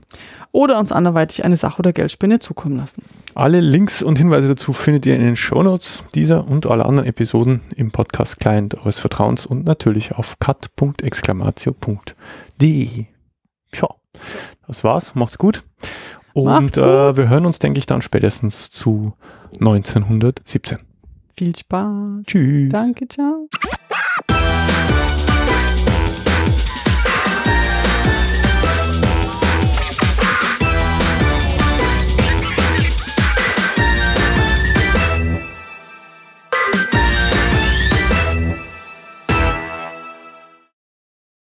Oder uns anderweitig eine Sache oder Geldspende zukommen lassen. Alle Links und Hinweise dazu findet ihr in den Shownotes dieser und aller anderen Episoden im Podcast-Client eures Vertrauens und natürlich auf cut.exclamatio.de. Tja, das war's. Macht's gut. Und Macht's äh, gut. Äh, wir hören uns, denke ich, dann spätestens zu 1917. Viel Spaß. Tschüss. Danke, ciao.